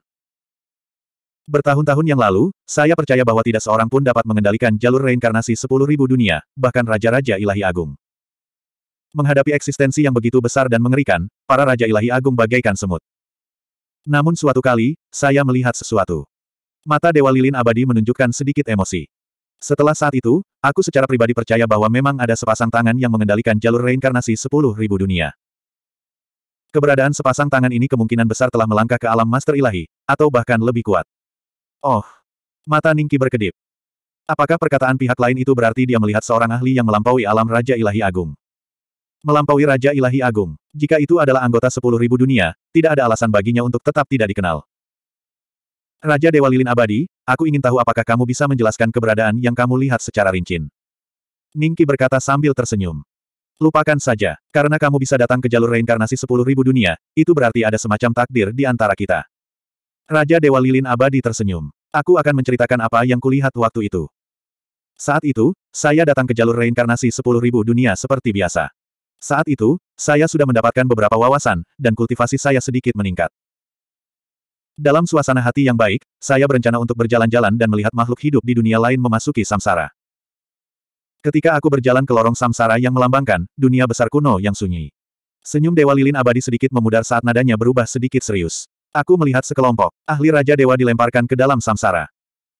Bertahun-tahun yang lalu, saya percaya bahwa tidak seorang pun dapat mengendalikan jalur reinkarnasi sepuluh ribu dunia, bahkan raja-raja ilahi agung. Menghadapi eksistensi yang begitu besar dan mengerikan, para Raja Ilahi Agung bagaikan semut. Namun suatu kali, saya melihat sesuatu. Mata Dewa Lilin Abadi menunjukkan sedikit emosi. Setelah saat itu, aku secara pribadi percaya bahwa memang ada sepasang tangan yang mengendalikan jalur reinkarnasi sepuluh ribu dunia. Keberadaan sepasang tangan ini kemungkinan besar telah melangkah ke alam master ilahi, atau bahkan lebih kuat. Oh! Mata Ningki berkedip. Apakah perkataan pihak lain itu berarti dia melihat seorang ahli yang melampaui alam Raja Ilahi Agung? Melampaui Raja Ilahi Agung. Jika itu adalah anggota sepuluh ribu dunia, tidak ada alasan baginya untuk tetap tidak dikenal. Raja Dewa Lilin Abadi, aku ingin tahu apakah kamu bisa menjelaskan keberadaan yang kamu lihat secara rincin. Ningki berkata sambil tersenyum. Lupakan saja, karena kamu bisa datang ke jalur reinkarnasi sepuluh ribu dunia, itu berarti ada semacam takdir di antara kita. Raja Dewa Lilin Abadi tersenyum. Aku akan menceritakan apa yang kulihat waktu itu. Saat itu, saya datang ke jalur reinkarnasi sepuluh ribu dunia seperti biasa. Saat itu, saya sudah mendapatkan beberapa wawasan, dan kultivasi saya sedikit meningkat. Dalam suasana hati yang baik, saya berencana untuk berjalan-jalan dan melihat makhluk hidup di dunia lain memasuki samsara. Ketika aku berjalan ke lorong samsara yang melambangkan, dunia besar kuno yang sunyi. Senyum Dewa Lilin abadi sedikit memudar saat nadanya berubah sedikit serius. Aku melihat sekelompok ahli Raja Dewa dilemparkan ke dalam samsara.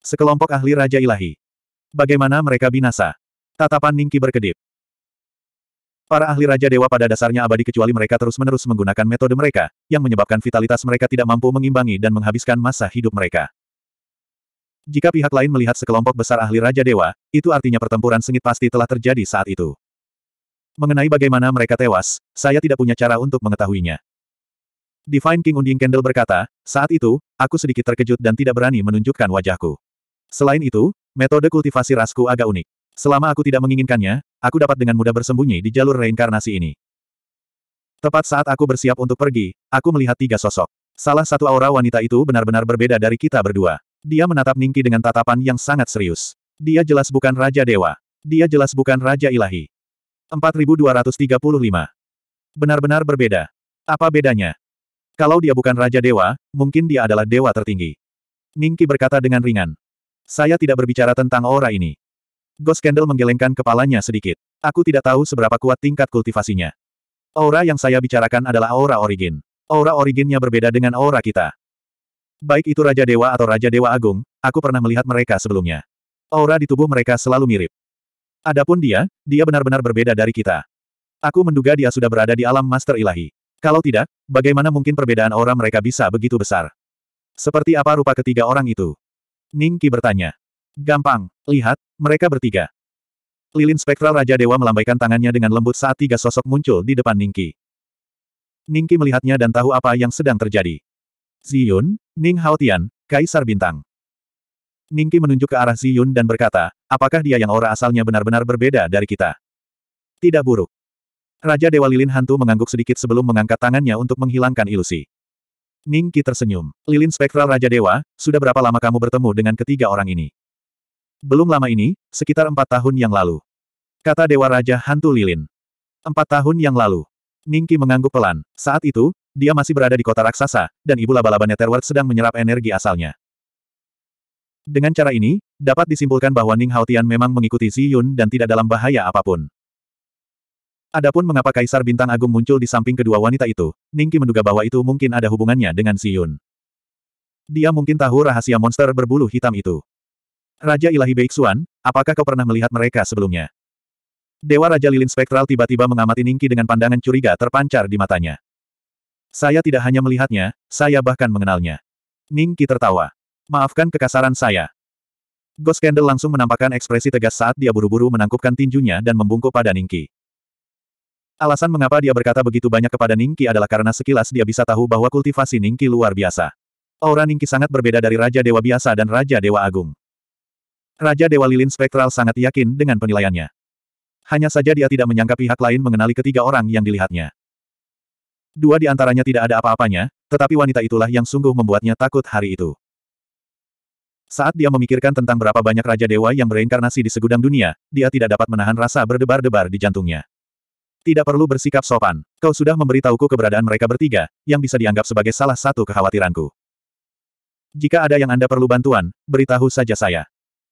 Sekelompok ahli Raja Ilahi. Bagaimana mereka binasa? Tatapan Ningki berkedip. Para ahli Raja Dewa pada dasarnya abadi kecuali mereka terus-menerus menggunakan metode mereka, yang menyebabkan vitalitas mereka tidak mampu mengimbangi dan menghabiskan masa hidup mereka. Jika pihak lain melihat sekelompok besar ahli Raja Dewa, itu artinya pertempuran sengit pasti telah terjadi saat itu. Mengenai bagaimana mereka tewas, saya tidak punya cara untuk mengetahuinya. Divine King Unding Kendall berkata, saat itu, aku sedikit terkejut dan tidak berani menunjukkan wajahku. Selain itu, metode kultivasi rasku agak unik. Selama aku tidak menginginkannya, aku dapat dengan mudah bersembunyi di jalur reinkarnasi ini. Tepat saat aku bersiap untuk pergi, aku melihat tiga sosok. Salah satu aura wanita itu benar-benar berbeda dari kita berdua. Dia menatap Ningki dengan tatapan yang sangat serius. Dia jelas bukan Raja Dewa. Dia jelas bukan Raja Ilahi. 4235. Benar-benar berbeda. Apa bedanya? Kalau dia bukan Raja Dewa, mungkin dia adalah Dewa tertinggi. Ningki berkata dengan ringan. Saya tidak berbicara tentang aura ini. Ghost Candle menggelengkan kepalanya sedikit. Aku tidak tahu seberapa kuat tingkat kultivasinya. Aura yang saya bicarakan adalah aura origin. Aura originnya berbeda dengan aura kita. Baik itu Raja Dewa atau Raja Dewa Agung, aku pernah melihat mereka sebelumnya. Aura di tubuh mereka selalu mirip. Adapun dia, dia benar-benar berbeda dari kita. Aku menduga dia sudah berada di alam Master Ilahi. Kalau tidak, bagaimana mungkin perbedaan aura mereka bisa begitu besar? Seperti apa rupa ketiga orang itu? Ningki bertanya. Gampang, lihat, mereka bertiga. Lilin spektral Raja Dewa melambaikan tangannya dengan lembut saat tiga sosok muncul di depan Ningki. Ningki melihatnya dan tahu apa yang sedang terjadi. Ziyun, Ning Haotian, Kaisar Bintang. Ningki menunjuk ke arah Ziyun dan berkata, apakah dia yang aura asalnya benar-benar berbeda dari kita? Tidak buruk. Raja Dewa Lilin Hantu mengangguk sedikit sebelum mengangkat tangannya untuk menghilangkan ilusi. Ningki tersenyum. Lilin Spektral Raja Dewa, sudah berapa lama kamu bertemu dengan ketiga orang ini? Belum lama ini, sekitar empat tahun yang lalu. Kata Dewa Raja Hantu Lilin. Empat tahun yang lalu. Ningki mengangguk pelan. Saat itu, dia masih berada di kota raksasa, dan ibu laba-laba Netherworld sedang menyerap energi asalnya. Dengan cara ini, dapat disimpulkan bahwa Ning Haotian memang mengikuti Zi Yun dan tidak dalam bahaya apapun. Adapun mengapa Kaisar Bintang Agung muncul di samping kedua wanita itu, Ningki menduga bahwa itu mungkin ada hubungannya dengan Zi Yun. Dia mungkin tahu rahasia monster berbulu hitam itu. Raja Ilahi Beixuan, apakah kau pernah melihat mereka sebelumnya? Dewa Raja Lilin Spektral tiba-tiba mengamati Ningki dengan pandangan curiga terpancar di matanya. Saya tidak hanya melihatnya, saya bahkan mengenalnya. Ningki tertawa. Maafkan kekasaran saya. Ghost Candle langsung menampakkan ekspresi tegas saat dia buru-buru menangkupkan tinjunya dan membungkuk pada Ningki. Alasan mengapa dia berkata begitu banyak kepada Ningki adalah karena sekilas dia bisa tahu bahwa kultivasi Ningki luar biasa. Aura Ningki sangat berbeda dari Raja Dewa biasa dan Raja Dewa Agung. Raja Dewa Lilin Spektral sangat yakin dengan penilaiannya. Hanya saja dia tidak menyangka pihak lain mengenali ketiga orang yang dilihatnya. Dua di antaranya tidak ada apa-apanya, tetapi wanita itulah yang sungguh membuatnya takut hari itu. Saat dia memikirkan tentang berapa banyak Raja Dewa yang bereinkarnasi di segudang dunia, dia tidak dapat menahan rasa berdebar-debar di jantungnya. Tidak perlu bersikap sopan, kau sudah memberitahuku keberadaan mereka bertiga, yang bisa dianggap sebagai salah satu kekhawatiranku. Jika ada yang Anda perlu bantuan, beritahu saja saya.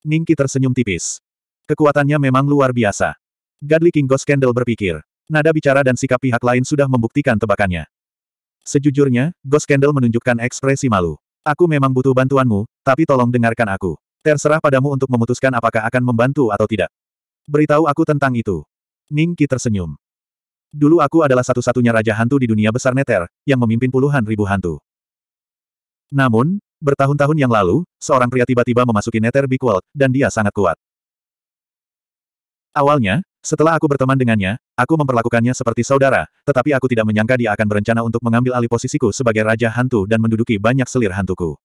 Ningki tersenyum tipis. Kekuatannya memang luar biasa. Gadli King Ghost Candle berpikir. Nada bicara dan sikap pihak lain sudah membuktikan tebakannya. Sejujurnya, Ghost Candle menunjukkan ekspresi malu. Aku memang butuh bantuanmu, tapi tolong dengarkan aku. Terserah padamu untuk memutuskan apakah akan membantu atau tidak. Beritahu aku tentang itu. Ningki tersenyum. Dulu aku adalah satu-satunya raja hantu di dunia besar Neter, yang memimpin puluhan ribu hantu. Namun, Bertahun-tahun yang lalu, seorang pria tiba-tiba memasuki Nether Big World, dan dia sangat kuat. Awalnya, setelah aku berteman dengannya, aku memperlakukannya seperti saudara, tetapi aku tidak menyangka dia akan berencana untuk mengambil alih posisiku sebagai Raja Hantu dan menduduki banyak selir hantuku.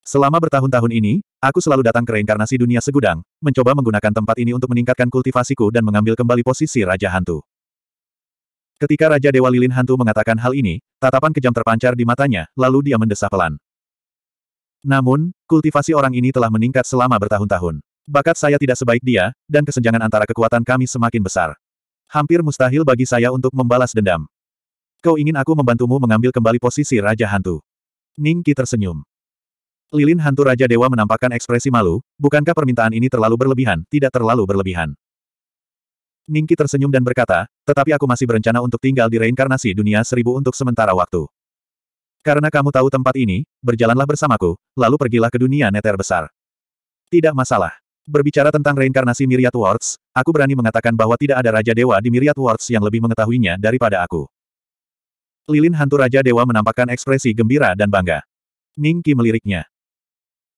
Selama bertahun-tahun ini, aku selalu datang ke reinkarnasi dunia segudang, mencoba menggunakan tempat ini untuk meningkatkan kultivasiku dan mengambil kembali posisi Raja Hantu. Ketika Raja Dewa Lilin Hantu mengatakan hal ini, tatapan kejam terpancar di matanya, lalu dia mendesah pelan. Namun, kultivasi orang ini telah meningkat selama bertahun-tahun. Bakat saya tidak sebaik dia, dan kesenjangan antara kekuatan kami semakin besar. Hampir mustahil bagi saya untuk membalas dendam. Kau ingin aku membantumu mengambil kembali posisi Raja Hantu. Ningki tersenyum. Lilin Hantu Raja Dewa menampakkan ekspresi malu, bukankah permintaan ini terlalu berlebihan, tidak terlalu berlebihan. Ningki tersenyum dan berkata, tetapi aku masih berencana untuk tinggal di reinkarnasi dunia seribu untuk sementara waktu. Karena kamu tahu tempat ini, berjalanlah bersamaku, lalu pergilah ke dunia neter besar. Tidak masalah. Berbicara tentang reinkarnasi Myriad Worlds, aku berani mengatakan bahwa tidak ada Raja Dewa di Myriad Worlds yang lebih mengetahuinya daripada aku. Lilin hantu Raja Dewa menampakkan ekspresi gembira dan bangga. Ningki meliriknya.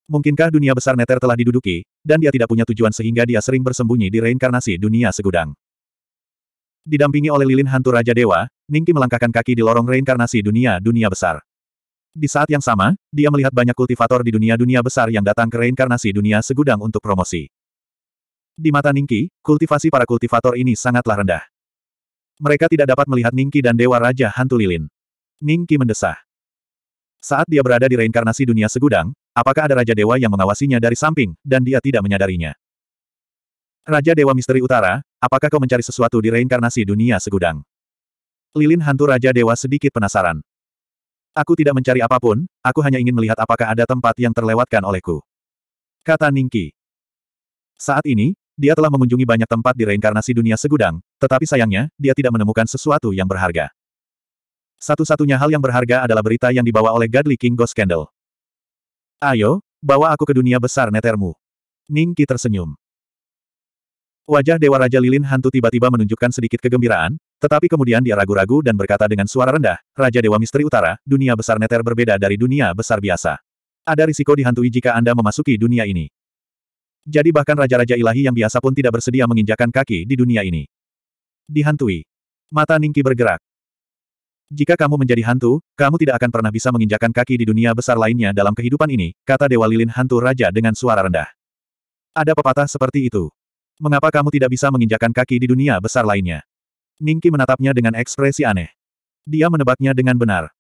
Mungkinkah dunia besar Neter telah diduduki, dan dia tidak punya tujuan sehingga dia sering bersembunyi di reinkarnasi dunia segudang. Didampingi oleh lilin hantu Raja Dewa, Ningki melangkahkan kaki di lorong reinkarnasi dunia-dunia besar. Di saat yang sama, dia melihat banyak kultivator di dunia-dunia besar yang datang ke reinkarnasi dunia segudang untuk promosi. Di mata Ningki, kultivasi para kultivator ini sangatlah rendah. Mereka tidak dapat melihat Ningki dan Dewa Raja Hantu Lilin. Ningki mendesah. Saat dia berada di reinkarnasi dunia segudang, Apakah ada Raja Dewa yang mengawasinya dari samping, dan dia tidak menyadarinya? Raja Dewa Misteri Utara, apakah kau mencari sesuatu di reinkarnasi dunia segudang? Lilin hantu Raja Dewa sedikit penasaran. Aku tidak mencari apapun, aku hanya ingin melihat apakah ada tempat yang terlewatkan olehku. Kata Ningki. Saat ini, dia telah mengunjungi banyak tempat di reinkarnasi dunia segudang, tetapi sayangnya, dia tidak menemukan sesuatu yang berharga. Satu-satunya hal yang berharga adalah berita yang dibawa oleh Godly King Ghost Candle. Ayo, bawa aku ke dunia besar netermu. Ningki tersenyum. Wajah Dewa Raja Lilin Hantu tiba-tiba menunjukkan sedikit kegembiraan, tetapi kemudian dia ragu-ragu dan berkata dengan suara rendah, Raja Dewa Misteri Utara, dunia besar neter berbeda dari dunia besar biasa. Ada risiko dihantui jika Anda memasuki dunia ini. Jadi bahkan Raja-Raja Ilahi yang biasa pun tidak bersedia menginjakan kaki di dunia ini. Dihantui. Mata Ningki bergerak. Jika kamu menjadi hantu, kamu tidak akan pernah bisa menginjakan kaki di dunia besar lainnya dalam kehidupan ini, kata Dewa Lilin Hantu Raja dengan suara rendah. Ada pepatah seperti itu. Mengapa kamu tidak bisa menginjakan kaki di dunia besar lainnya? Ningki menatapnya dengan ekspresi aneh. Dia menebaknya dengan benar.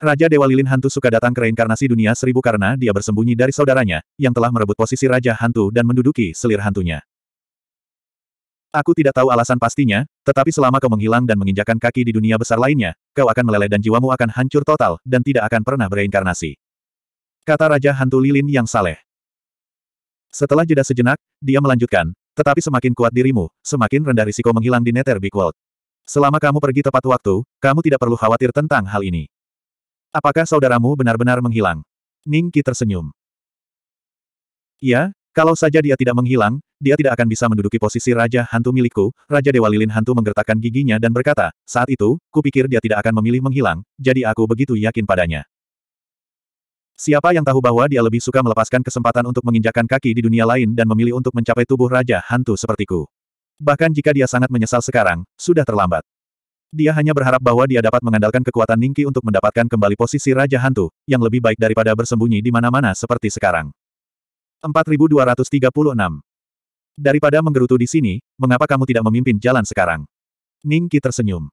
Raja Dewa Lilin Hantu suka datang ke reinkarnasi dunia seribu karena dia bersembunyi dari saudaranya, yang telah merebut posisi Raja Hantu dan menduduki selir hantunya. Aku tidak tahu alasan pastinya, tetapi selama kau menghilang dan menginjakan kaki di dunia besar lainnya, kau akan meleleh dan jiwamu akan hancur total dan tidak akan pernah bereinkarnasi. Kata Raja Hantu Lilin yang saleh. Setelah jeda sejenak, dia melanjutkan, tetapi semakin kuat dirimu, semakin rendah risiko menghilang di Nether Big World. Selama kamu pergi tepat waktu, kamu tidak perlu khawatir tentang hal ini. Apakah saudaramu benar-benar menghilang? Ningki tersenyum. Ya, kalau saja dia tidak menghilang, dia tidak akan bisa menduduki posisi Raja Hantu milikku. Raja Dewa Lilin Hantu menggertakkan giginya dan berkata, saat itu, kupikir dia tidak akan memilih menghilang, jadi aku begitu yakin padanya. Siapa yang tahu bahwa dia lebih suka melepaskan kesempatan untuk menginjakan kaki di dunia lain dan memilih untuk mencapai tubuh Raja Hantu sepertiku. Bahkan jika dia sangat menyesal sekarang, sudah terlambat. Dia hanya berharap bahwa dia dapat mengandalkan kekuatan Ningki untuk mendapatkan kembali posisi Raja Hantu, yang lebih baik daripada bersembunyi di mana-mana seperti sekarang. 4236 Daripada menggerutu di sini, mengapa kamu tidak memimpin jalan sekarang? Ning Qi tersenyum.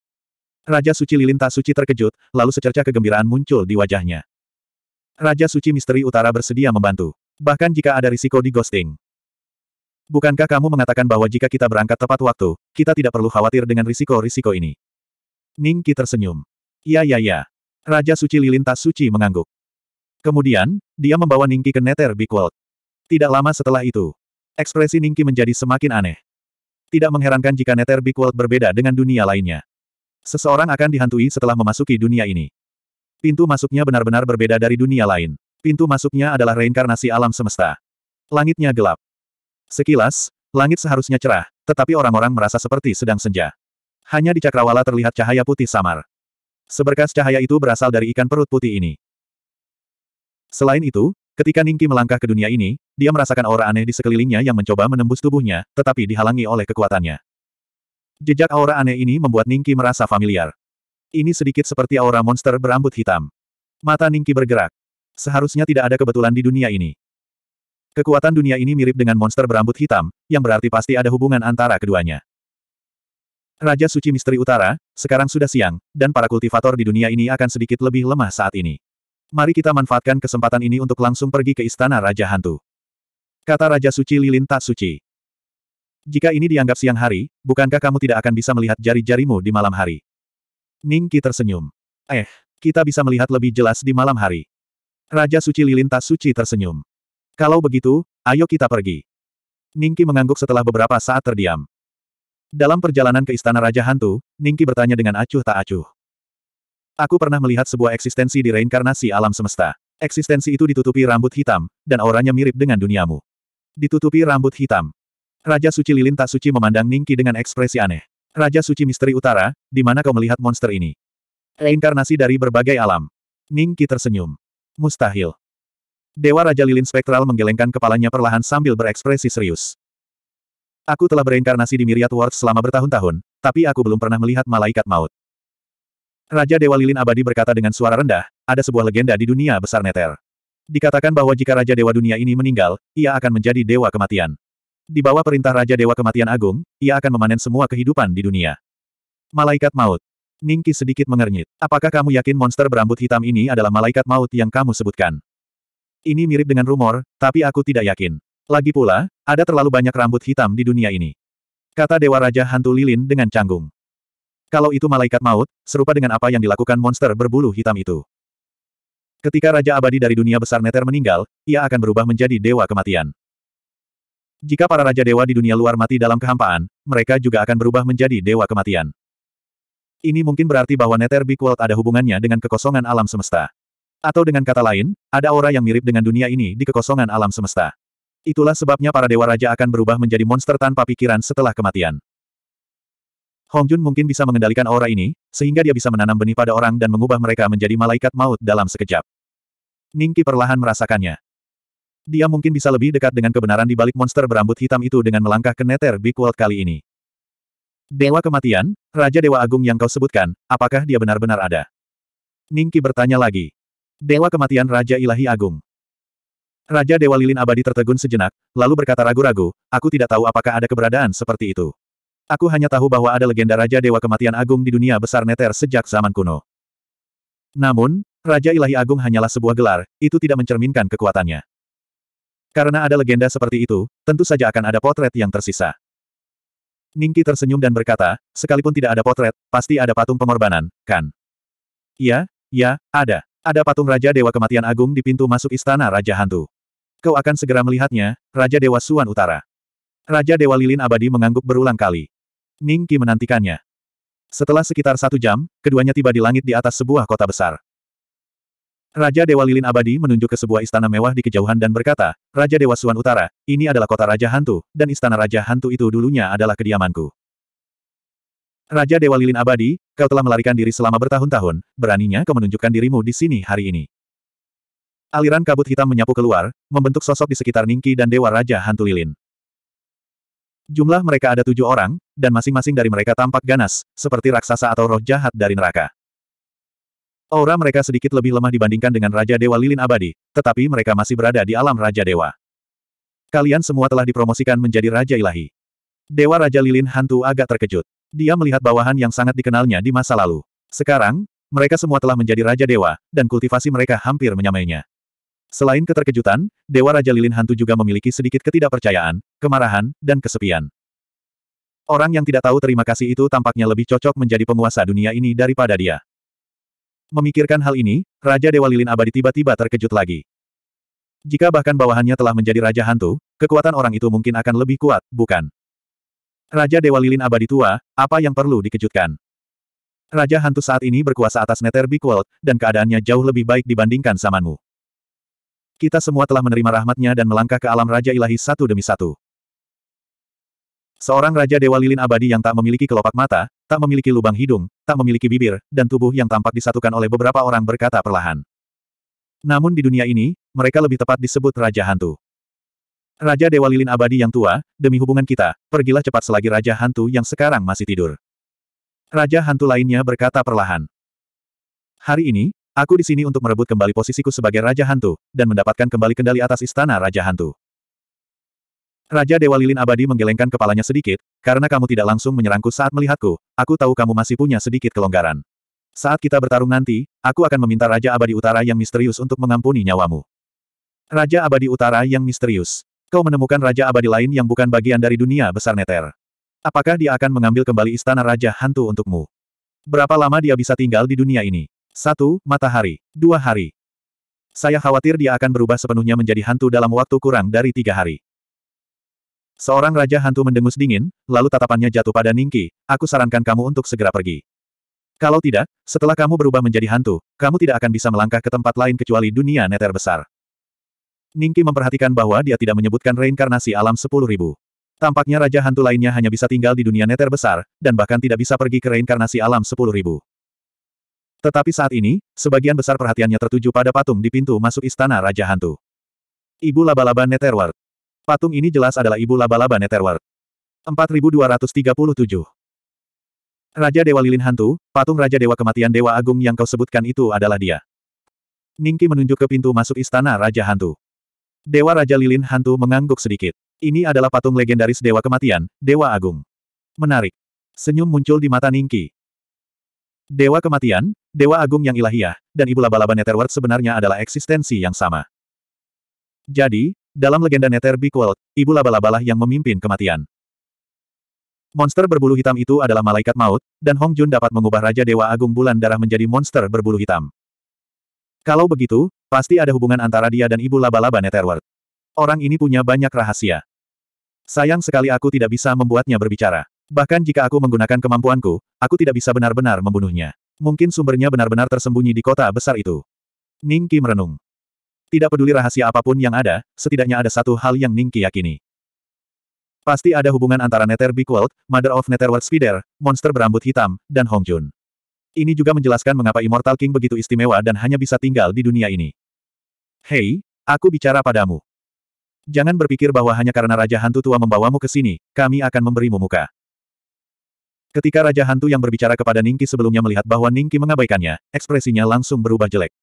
Raja Suci Lilin Tak Suci terkejut, lalu secerca kegembiraan muncul di wajahnya. Raja Suci Misteri Utara bersedia membantu. Bahkan jika ada risiko di ghosting. Bukankah kamu mengatakan bahwa jika kita berangkat tepat waktu, kita tidak perlu khawatir dengan risiko-risiko ini? Ning Qi tersenyum. Ya ya ya. Raja Suci Lilin Tak Suci mengangguk. Kemudian, dia membawa Ningki ke Nether Big World. Tidak lama setelah itu, Ekspresi Ningki menjadi semakin aneh. Tidak mengherankan jika Nether Big World berbeda dengan dunia lainnya. Seseorang akan dihantui setelah memasuki dunia ini. Pintu masuknya benar-benar berbeda dari dunia lain. Pintu masuknya adalah reinkarnasi alam semesta. Langitnya gelap. Sekilas, langit seharusnya cerah, tetapi orang-orang merasa seperti sedang senja. Hanya di cakrawala terlihat cahaya putih samar. Seberkas cahaya itu berasal dari ikan perut putih ini. Selain itu, Ketika Ningki melangkah ke dunia ini, dia merasakan aura aneh di sekelilingnya yang mencoba menembus tubuhnya, tetapi dihalangi oleh kekuatannya. Jejak aura aneh ini membuat Ningki merasa familiar. Ini sedikit seperti aura monster berambut hitam. Mata Ningki bergerak. Seharusnya tidak ada kebetulan di dunia ini. Kekuatan dunia ini mirip dengan monster berambut hitam, yang berarti pasti ada hubungan antara keduanya. Raja Suci Misteri Utara, sekarang sudah siang, dan para kultivator di dunia ini akan sedikit lebih lemah saat ini. Mari kita manfaatkan kesempatan ini untuk langsung pergi ke istana Raja Hantu. Kata Raja Suci Lilin tak suci. Jika ini dianggap siang hari, bukankah kamu tidak akan bisa melihat jari-jarimu di malam hari? Ningki tersenyum. Eh, kita bisa melihat lebih jelas di malam hari. Raja Suci Lilin tak suci tersenyum. Kalau begitu, ayo kita pergi. Ningki mengangguk setelah beberapa saat terdiam. Dalam perjalanan ke Istana Raja Hantu, Ningki bertanya dengan acuh tak acuh. Aku pernah melihat sebuah eksistensi di reinkarnasi alam semesta. Eksistensi itu ditutupi rambut hitam, dan auranya mirip dengan duniamu. Ditutupi rambut hitam. Raja Suci Lilin tak suci memandang Ningki dengan ekspresi aneh. Raja Suci Misteri Utara, di mana kau melihat monster ini? Reinkarnasi dari berbagai alam. Ningki tersenyum. Mustahil. Dewa Raja Lilin Spektral menggelengkan kepalanya perlahan sambil berekspresi serius. Aku telah bereinkarnasi di Myriad World selama bertahun-tahun, tapi aku belum pernah melihat malaikat maut. Raja Dewa Lilin Abadi berkata dengan suara rendah, ada sebuah legenda di dunia besar Neter. Dikatakan bahwa jika Raja Dewa Dunia ini meninggal, ia akan menjadi Dewa Kematian. Di bawah perintah Raja Dewa Kematian Agung, ia akan memanen semua kehidupan di dunia. Malaikat Maut. Ningki sedikit mengernyit. Apakah kamu yakin monster berambut hitam ini adalah malaikat maut yang kamu sebutkan? Ini mirip dengan rumor, tapi aku tidak yakin. Lagi pula, ada terlalu banyak rambut hitam di dunia ini. Kata Dewa Raja Hantu Lilin dengan canggung. Kalau itu malaikat maut, serupa dengan apa yang dilakukan monster berbulu hitam itu. Ketika Raja Abadi dari dunia besar Nether meninggal, ia akan berubah menjadi Dewa Kematian. Jika para Raja Dewa di dunia luar mati dalam kehampaan, mereka juga akan berubah menjadi Dewa Kematian. Ini mungkin berarti bahwa Nether Big World ada hubungannya dengan kekosongan alam semesta. Atau dengan kata lain, ada aura yang mirip dengan dunia ini di kekosongan alam semesta. Itulah sebabnya para Dewa Raja akan berubah menjadi monster tanpa pikiran setelah kematian. Hong Jun mungkin bisa mengendalikan aura ini, sehingga dia bisa menanam benih pada orang dan mengubah mereka menjadi malaikat maut dalam sekejap. Ningki perlahan merasakannya. Dia mungkin bisa lebih dekat dengan kebenaran di balik monster berambut hitam itu dengan melangkah ke Nether Big World kali ini. Dewa kematian, Raja Dewa Agung yang kau sebutkan, apakah dia benar-benar ada? Ningki bertanya lagi. Dewa kematian Raja Ilahi Agung. Raja Dewa Lilin Abadi tertegun sejenak, lalu berkata ragu-ragu, aku tidak tahu apakah ada keberadaan seperti itu. Aku hanya tahu bahwa ada legenda Raja Dewa Kematian Agung di dunia besar Neter sejak zaman kuno. Namun, Raja Ilahi Agung hanyalah sebuah gelar, itu tidak mencerminkan kekuatannya. Karena ada legenda seperti itu, tentu saja akan ada potret yang tersisa. Ningki tersenyum dan berkata, sekalipun tidak ada potret, pasti ada patung pengorbanan, kan? Ya, ya, ada. Ada patung Raja Dewa Kematian Agung di pintu masuk Istana Raja Hantu. Kau akan segera melihatnya, Raja Dewa Suan Utara. Raja Dewa Lilin Abadi mengangguk berulang kali. Ning Qi menantikannya. Setelah sekitar satu jam, keduanya tiba di langit di atas sebuah kota besar. Raja Dewa Lilin Abadi menunjuk ke sebuah istana mewah di kejauhan dan berkata, Raja Dewa Suan Utara, ini adalah kota Raja Hantu, dan istana Raja Hantu itu dulunya adalah kediamanku. Raja Dewa Lilin Abadi, kau telah melarikan diri selama bertahun-tahun, beraninya kau menunjukkan dirimu di sini hari ini. Aliran kabut hitam menyapu keluar, membentuk sosok di sekitar Ningki dan Dewa Raja Hantu Lilin. Jumlah mereka ada tujuh orang, dan masing-masing dari mereka tampak ganas, seperti raksasa atau roh jahat dari neraka. Aura mereka sedikit lebih lemah dibandingkan dengan Raja Dewa Lilin Abadi, tetapi mereka masih berada di alam Raja Dewa. Kalian semua telah dipromosikan menjadi Raja Ilahi. Dewa Raja Lilin Hantu agak terkejut. Dia melihat bawahan yang sangat dikenalnya di masa lalu. Sekarang, mereka semua telah menjadi Raja Dewa, dan kultivasi mereka hampir menyamainya. Selain keterkejutan, Dewa Raja Lilin Hantu juga memiliki sedikit ketidakpercayaan, kemarahan, dan kesepian. Orang yang tidak tahu terima kasih itu tampaknya lebih cocok menjadi penguasa dunia ini daripada dia. Memikirkan hal ini, Raja Dewa Lilin Abadi tiba-tiba terkejut lagi. Jika bahkan bawahannya telah menjadi Raja Hantu, kekuatan orang itu mungkin akan lebih kuat, bukan? Raja Dewa Lilin Abadi Tua, apa yang perlu dikejutkan? Raja Hantu saat ini berkuasa atas Nether Big World, dan keadaannya jauh lebih baik dibandingkan zamanmu. Kita semua telah menerima rahmatnya dan melangkah ke alam Raja Ilahi satu demi satu. Seorang Raja Dewa Lilin Abadi yang tak memiliki kelopak mata, tak memiliki lubang hidung, tak memiliki bibir, dan tubuh yang tampak disatukan oleh beberapa orang berkata perlahan. Namun di dunia ini, mereka lebih tepat disebut Raja Hantu. Raja Dewa Lilin Abadi yang tua, demi hubungan kita, pergilah cepat selagi Raja Hantu yang sekarang masih tidur. Raja Hantu lainnya berkata perlahan. Hari ini, aku di sini untuk merebut kembali posisiku sebagai Raja Hantu, dan mendapatkan kembali kendali atas istana Raja Hantu. Raja Dewa Lilin Abadi menggelengkan kepalanya sedikit, karena kamu tidak langsung menyerangku saat melihatku, aku tahu kamu masih punya sedikit kelonggaran. Saat kita bertarung nanti, aku akan meminta Raja Abadi Utara yang misterius untuk mengampuni nyawamu. Raja Abadi Utara yang misterius. Kau menemukan Raja Abadi lain yang bukan bagian dari dunia besar Neter. Apakah dia akan mengambil kembali istana Raja Hantu untukmu? Berapa lama dia bisa tinggal di dunia ini? Satu, matahari. Dua hari. Saya khawatir dia akan berubah sepenuhnya menjadi hantu dalam waktu kurang dari tiga hari. Seorang raja hantu mendengus dingin, lalu tatapannya jatuh pada Ningki, aku sarankan kamu untuk segera pergi. Kalau tidak, setelah kamu berubah menjadi hantu, kamu tidak akan bisa melangkah ke tempat lain kecuali dunia neter besar. Ningki memperhatikan bahwa dia tidak menyebutkan reinkarnasi alam sepuluh ribu. Tampaknya raja hantu lainnya hanya bisa tinggal di dunia neter besar, dan bahkan tidak bisa pergi ke reinkarnasi alam sepuluh ribu. Tetapi saat ini, sebagian besar perhatiannya tertuju pada patung di pintu masuk istana raja hantu. Ibu laba-laba Netherworld. Patung ini jelas adalah ibu laba-laba Netherworld. 4237. Raja Dewa Lilin Hantu, patung Raja Dewa Kematian Dewa Agung yang kau sebutkan itu adalah dia. Ningki menunjuk ke pintu masuk istana Raja Hantu. Dewa Raja Lilin Hantu mengangguk sedikit. Ini adalah patung legendaris Dewa Kematian, Dewa Agung. Menarik. Senyum muncul di mata Ningki. Dewa Kematian, Dewa Agung yang ilahiyah, dan Ibu Laba-Laba Netherworld sebenarnya adalah eksistensi yang sama. Jadi, dalam legenda Nether Biquelt, ibu laba-labalah yang memimpin kematian. Monster berbulu hitam itu adalah malaikat maut, dan Hong Jun dapat mengubah Raja Dewa Agung Bulan Darah menjadi monster berbulu hitam. Kalau begitu, pasti ada hubungan antara dia dan ibu laba-laba Netherworld. Orang ini punya banyak rahasia. Sayang sekali aku tidak bisa membuatnya berbicara. Bahkan jika aku menggunakan kemampuanku, aku tidak bisa benar-benar membunuhnya. Mungkin sumbernya benar-benar tersembunyi di kota besar itu. Ning Qi merenung. Tidak peduli rahasia apapun yang ada, setidaknya ada satu hal yang Ningki yakini. Pasti ada hubungan antara Nether World, Mother of Netherworld Spider, monster berambut hitam, dan Hong Jun. Ini juga menjelaskan mengapa Immortal King begitu istimewa dan hanya bisa tinggal di dunia ini. Hei, aku bicara padamu. Jangan berpikir bahwa hanya karena Raja Hantu Tua membawamu ke sini, kami akan memberimu muka. Ketika Raja Hantu yang berbicara kepada Ningki sebelumnya melihat bahwa Ningki mengabaikannya, ekspresinya langsung berubah jelek.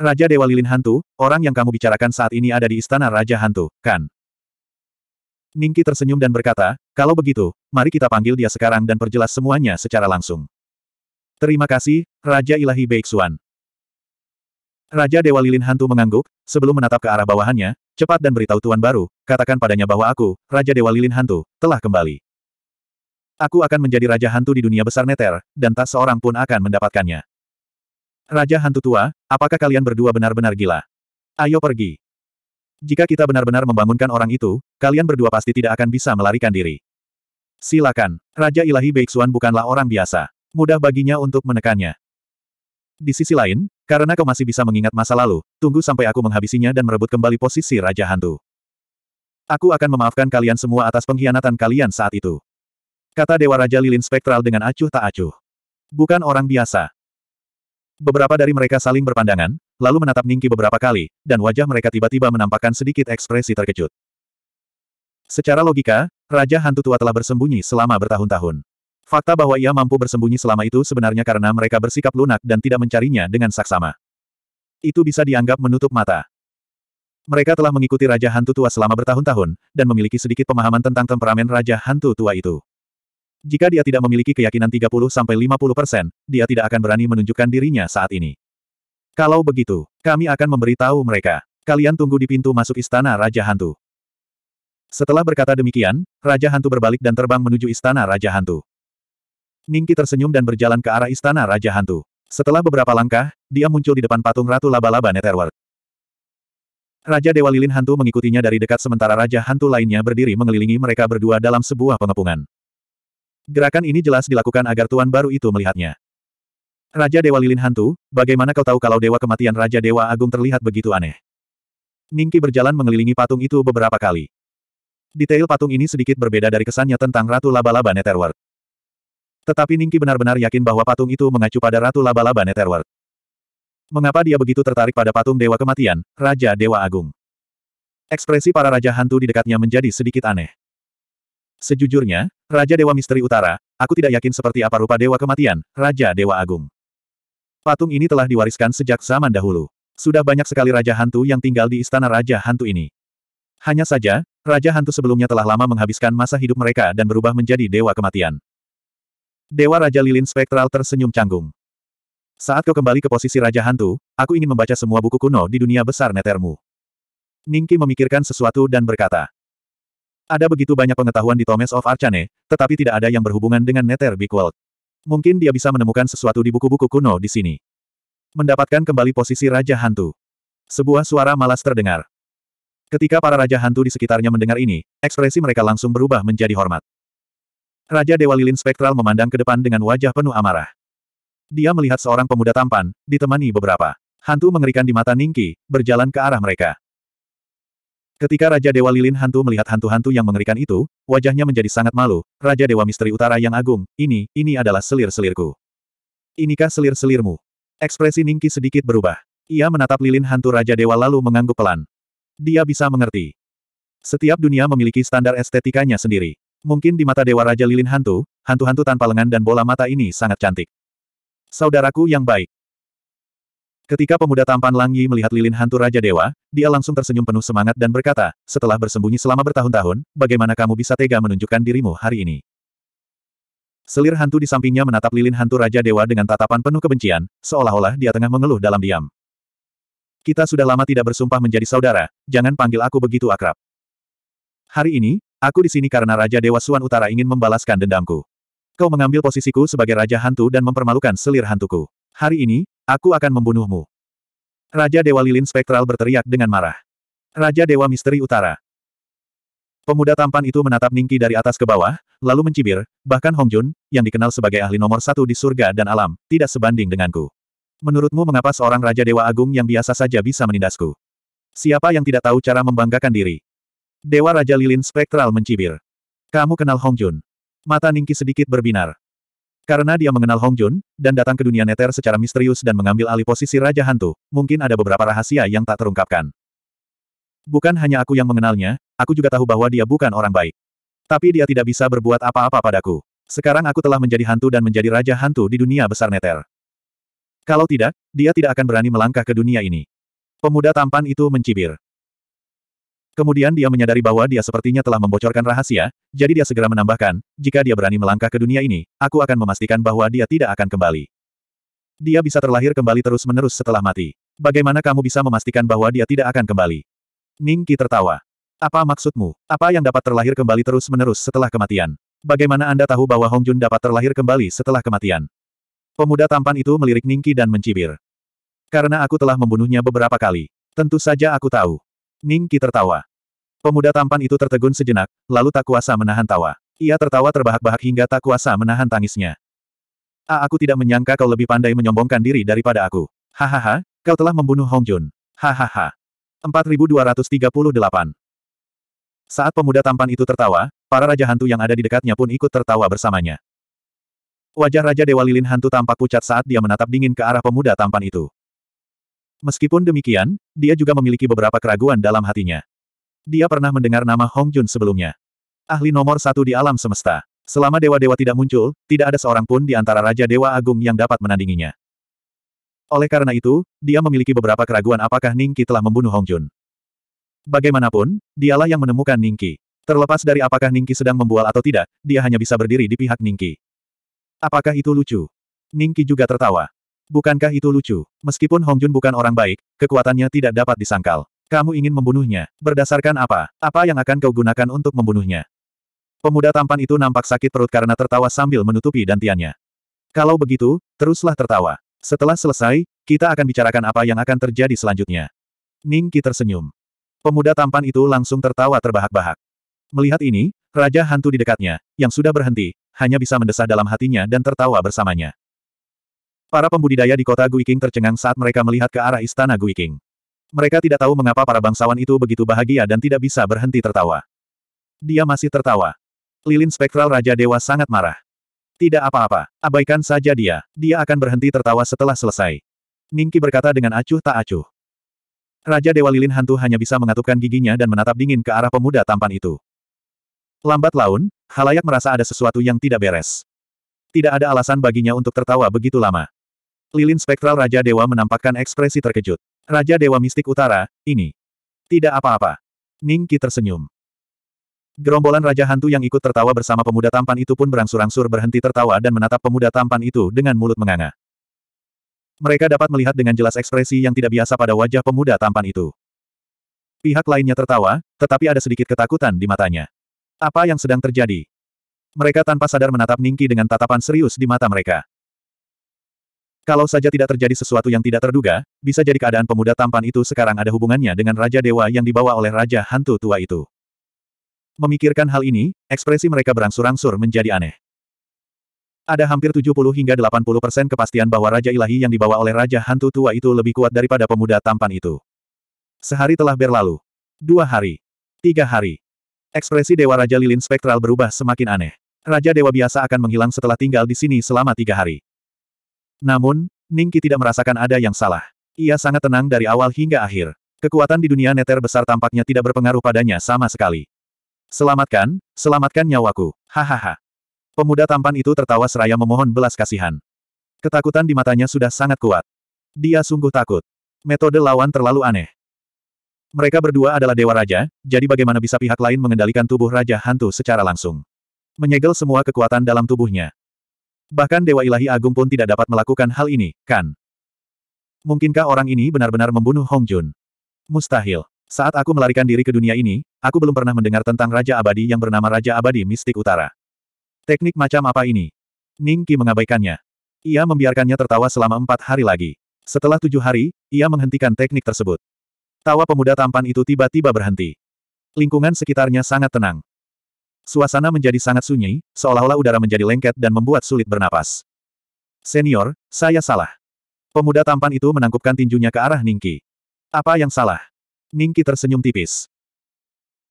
Raja Dewa Lilin Hantu, orang yang kamu bicarakan saat ini ada di Istana Raja Hantu, kan? Ningki tersenyum dan berkata, kalau begitu, mari kita panggil dia sekarang dan perjelas semuanya secara langsung. Terima kasih, Raja Ilahi Beixuan. Raja Dewa Lilin Hantu mengangguk, sebelum menatap ke arah bawahannya, cepat dan beritahu Tuan Baru, katakan padanya bahwa aku, Raja Dewa Lilin Hantu, telah kembali. Aku akan menjadi Raja Hantu di dunia besar Neter, dan tak seorang pun akan mendapatkannya. Raja Hantu Tua, apakah kalian berdua benar-benar gila? Ayo pergi. Jika kita benar-benar membangunkan orang itu, kalian berdua pasti tidak akan bisa melarikan diri. Silakan. Raja Ilahi Beixuan bukanlah orang biasa. Mudah baginya untuk menekannya. Di sisi lain, karena kau masih bisa mengingat masa lalu, tunggu sampai aku menghabisinya dan merebut kembali posisi Raja Hantu. Aku akan memaafkan kalian semua atas pengkhianatan kalian saat itu. Kata Dewa Raja Lilin Spektral dengan acuh tak acuh. Bukan orang biasa. Beberapa dari mereka saling berpandangan, lalu menatap Ningki beberapa kali, dan wajah mereka tiba-tiba menampakkan sedikit ekspresi terkejut. Secara logika, Raja Hantu Tua telah bersembunyi selama bertahun-tahun. Fakta bahwa ia mampu bersembunyi selama itu sebenarnya karena mereka bersikap lunak dan tidak mencarinya dengan saksama. Itu bisa dianggap menutup mata. Mereka telah mengikuti Raja Hantu Tua selama bertahun-tahun, dan memiliki sedikit pemahaman tentang temperamen Raja Hantu Tua itu. Jika dia tidak memiliki keyakinan 30-50%, dia tidak akan berani menunjukkan dirinya saat ini. Kalau begitu, kami akan memberitahu mereka. Kalian tunggu di pintu masuk istana Raja Hantu. Setelah berkata demikian, Raja Hantu berbalik dan terbang menuju istana Raja Hantu. Ningki tersenyum dan berjalan ke arah istana Raja Hantu. Setelah beberapa langkah, dia muncul di depan patung Ratu Laba-Laba Netherworld. Raja Dewa Lilin Hantu mengikutinya dari dekat sementara Raja Hantu lainnya berdiri mengelilingi mereka berdua dalam sebuah pengepungan. Gerakan ini jelas dilakukan agar tuan baru itu melihatnya. Raja Dewa Lilin Hantu, bagaimana kau tahu kalau Dewa Kematian Raja Dewa Agung terlihat begitu aneh? Ningki berjalan mengelilingi patung itu beberapa kali. Detail patung ini sedikit berbeda dari kesannya tentang Ratu Laba-Laba Netherworld. Tetapi Ningki benar-benar yakin bahwa patung itu mengacu pada Ratu Laba-Laba Netherworld. Mengapa dia begitu tertarik pada patung Dewa Kematian, Raja Dewa Agung? Ekspresi para Raja Hantu di dekatnya menjadi sedikit aneh. Sejujurnya, Raja Dewa Misteri Utara, aku tidak yakin seperti apa rupa Dewa Kematian, Raja Dewa Agung. Patung ini telah diwariskan sejak zaman dahulu. Sudah banyak sekali Raja Hantu yang tinggal di Istana Raja Hantu ini. Hanya saja, Raja Hantu sebelumnya telah lama menghabiskan masa hidup mereka dan berubah menjadi Dewa Kematian. Dewa Raja Lilin Spektral tersenyum canggung. Saat kau kembali ke posisi Raja Hantu, aku ingin membaca semua buku kuno di dunia besar netermu. Ningki memikirkan sesuatu dan berkata, ada begitu banyak pengetahuan di Thomas of Arcane, tetapi tidak ada yang berhubungan dengan Nether Big World. Mungkin dia bisa menemukan sesuatu di buku-buku kuno di sini. Mendapatkan kembali posisi Raja Hantu. Sebuah suara malas terdengar. Ketika para Raja Hantu di sekitarnya mendengar ini, ekspresi mereka langsung berubah menjadi hormat. Raja Dewa Lilin Spektral memandang ke depan dengan wajah penuh amarah. Dia melihat seorang pemuda tampan, ditemani beberapa hantu mengerikan di mata Ningki, berjalan ke arah mereka. Ketika Raja Dewa Lilin Hantu melihat hantu-hantu yang mengerikan itu, wajahnya menjadi sangat malu. Raja Dewa Misteri Utara yang agung, ini, ini adalah selir-selirku. Inikah selir-selirmu? Ekspresi Ningki sedikit berubah. Ia menatap lilin hantu Raja Dewa lalu mengangguk pelan. Dia bisa mengerti. Setiap dunia memiliki standar estetikanya sendiri. Mungkin di mata Dewa Raja Lilin Hantu, hantu-hantu tanpa lengan dan bola mata ini sangat cantik. Saudaraku yang baik, Ketika pemuda tampan Lang Yi melihat lilin hantu Raja Dewa, dia langsung tersenyum penuh semangat dan berkata, setelah bersembunyi selama bertahun-tahun, bagaimana kamu bisa tega menunjukkan dirimu hari ini? Selir hantu di sampingnya menatap lilin hantu Raja Dewa dengan tatapan penuh kebencian, seolah-olah dia tengah mengeluh dalam diam. Kita sudah lama tidak bersumpah menjadi saudara, jangan panggil aku begitu akrab. Hari ini, aku di sini karena Raja Dewa Suan Utara ingin membalaskan dendamku. Kau mengambil posisiku sebagai Raja Hantu dan mempermalukan selir hantuku. Hari ini, Aku akan membunuhmu. Raja Dewa Lilin Spektral berteriak dengan marah. Raja Dewa Misteri Utara. Pemuda tampan itu menatap Ningki dari atas ke bawah, lalu mencibir, bahkan Hongjun, yang dikenal sebagai ahli nomor satu di surga dan alam, tidak sebanding denganku. Menurutmu mengapa seorang Raja Dewa Agung yang biasa saja bisa menindasku? Siapa yang tidak tahu cara membanggakan diri? Dewa Raja Lilin Spektral mencibir. Kamu kenal Hongjun. Mata Ningki sedikit berbinar. Karena dia mengenal Hong Jun, dan datang ke dunia neter secara misterius dan mengambil alih posisi Raja Hantu, mungkin ada beberapa rahasia yang tak terungkapkan. Bukan hanya aku yang mengenalnya, aku juga tahu bahwa dia bukan orang baik. Tapi dia tidak bisa berbuat apa-apa padaku. Sekarang aku telah menjadi hantu dan menjadi Raja Hantu di dunia besar neter. Kalau tidak, dia tidak akan berani melangkah ke dunia ini. Pemuda tampan itu mencibir. Kemudian dia menyadari bahwa dia sepertinya telah membocorkan rahasia, jadi dia segera menambahkan, jika dia berani melangkah ke dunia ini, aku akan memastikan bahwa dia tidak akan kembali. Dia bisa terlahir kembali terus-menerus setelah mati. Bagaimana kamu bisa memastikan bahwa dia tidak akan kembali? Ning Qi tertawa. Apa maksudmu? Apa yang dapat terlahir kembali terus-menerus setelah kematian? Bagaimana Anda tahu bahwa Hong Jun dapat terlahir kembali setelah kematian? Pemuda tampan itu melirik Ning Qi dan mencibir. Karena aku telah membunuhnya beberapa kali. Tentu saja aku tahu. Ning Qi tertawa. Pemuda tampan itu tertegun sejenak, lalu tak kuasa menahan tawa. Ia tertawa terbahak-bahak hingga tak kuasa menahan tangisnya. A, ah, aku tidak menyangka kau lebih pandai menyombongkan diri daripada aku. Hahaha, kau telah membunuh Hong Jun. Hahaha. 4238. Saat pemuda tampan itu tertawa, para raja hantu yang ada di dekatnya pun ikut tertawa bersamanya. Wajah Raja Dewa Lilin Hantu tampak pucat saat dia menatap dingin ke arah pemuda tampan itu. Meskipun demikian, dia juga memiliki beberapa keraguan dalam hatinya dia pernah mendengar nama Hong Jun sebelumnya. Ahli nomor satu di alam semesta. Selama dewa-dewa tidak muncul, tidak ada seorang pun di antara Raja Dewa Agung yang dapat menandinginya. Oleh karena itu, dia memiliki beberapa keraguan apakah Ningki telah membunuh Hong Jun. Bagaimanapun, dialah yang menemukan Ningki. Terlepas dari apakah Ningki sedang membual atau tidak, dia hanya bisa berdiri di pihak Ningki. Apakah itu lucu? Ningki juga tertawa. Bukankah itu lucu? Meskipun Hong Jun bukan orang baik, kekuatannya tidak dapat disangkal. Kamu ingin membunuhnya, berdasarkan apa? Apa yang akan kau gunakan untuk membunuhnya? Pemuda tampan itu nampak sakit perut karena tertawa sambil menutupi dantiannya. Kalau begitu, teruslah tertawa. Setelah selesai, kita akan bicarakan apa yang akan terjadi selanjutnya. Ningki tersenyum. Pemuda tampan itu langsung tertawa terbahak-bahak. Melihat ini, Raja Hantu di dekatnya, yang sudah berhenti, hanya bisa mendesah dalam hatinya dan tertawa bersamanya. Para pembudidaya di kota Guiking tercengang saat mereka melihat ke arah istana Guiking. Mereka tidak tahu mengapa para bangsawan itu begitu bahagia dan tidak bisa berhenti tertawa. Dia masih tertawa. Lilin spektral Raja Dewa sangat marah. Tidak apa-apa, abaikan saja dia, dia akan berhenti tertawa setelah selesai. Ningki berkata dengan acuh tak acuh. Raja Dewa Lilin Hantu hanya bisa mengatupkan giginya dan menatap dingin ke arah pemuda tampan itu. Lambat laun, halayak merasa ada sesuatu yang tidak beres. Tidak ada alasan baginya untuk tertawa begitu lama. Lilin spektral Raja Dewa menampakkan ekspresi terkejut. Raja Dewa Mistik Utara, ini. Tidak apa-apa. Ning Qi tersenyum. Gerombolan Raja Hantu yang ikut tertawa bersama pemuda tampan itu pun berangsur-angsur berhenti tertawa dan menatap pemuda tampan itu dengan mulut menganga. Mereka dapat melihat dengan jelas ekspresi yang tidak biasa pada wajah pemuda tampan itu. Pihak lainnya tertawa, tetapi ada sedikit ketakutan di matanya. Apa yang sedang terjadi? Mereka tanpa sadar menatap Ningki dengan tatapan serius di mata mereka. Kalau saja tidak terjadi sesuatu yang tidak terduga, bisa jadi keadaan pemuda tampan itu sekarang ada hubungannya dengan Raja Dewa yang dibawa oleh Raja Hantu Tua itu. Memikirkan hal ini, ekspresi mereka berangsur-angsur menjadi aneh. Ada hampir 70 hingga 80 persen kepastian bahwa Raja Ilahi yang dibawa oleh Raja Hantu Tua itu lebih kuat daripada pemuda tampan itu. Sehari telah berlalu. Dua hari. Tiga hari. Ekspresi Dewa Raja Lilin Spektral berubah semakin aneh. Raja Dewa biasa akan menghilang setelah tinggal di sini selama tiga hari. Namun, Ningki tidak merasakan ada yang salah. Ia sangat tenang dari awal hingga akhir. Kekuatan di dunia neter besar tampaknya tidak berpengaruh padanya sama sekali. Selamatkan, selamatkan nyawaku. Hahaha. Pemuda tampan itu tertawa seraya memohon belas kasihan. Ketakutan di matanya sudah sangat kuat. Dia sungguh takut. Metode lawan terlalu aneh. Mereka berdua adalah dewa raja, jadi bagaimana bisa pihak lain mengendalikan tubuh raja hantu secara langsung? Menyegel semua kekuatan dalam tubuhnya. Bahkan Dewa Ilahi Agung pun tidak dapat melakukan hal ini, kan? Mungkinkah orang ini benar-benar membunuh Hong Jun? Mustahil. Saat aku melarikan diri ke dunia ini, aku belum pernah mendengar tentang Raja Abadi yang bernama Raja Abadi Mistik Utara. Teknik macam apa ini? Ning Qi mengabaikannya. Ia membiarkannya tertawa selama empat hari lagi. Setelah tujuh hari, ia menghentikan teknik tersebut. Tawa pemuda tampan itu tiba-tiba berhenti. Lingkungan sekitarnya sangat tenang. Suasana menjadi sangat sunyi, seolah-olah udara menjadi lengket dan membuat sulit bernapas. Senior, saya salah. Pemuda tampan itu menangkupkan tinjunya ke arah Ningki. Apa yang salah? Ningki tersenyum tipis.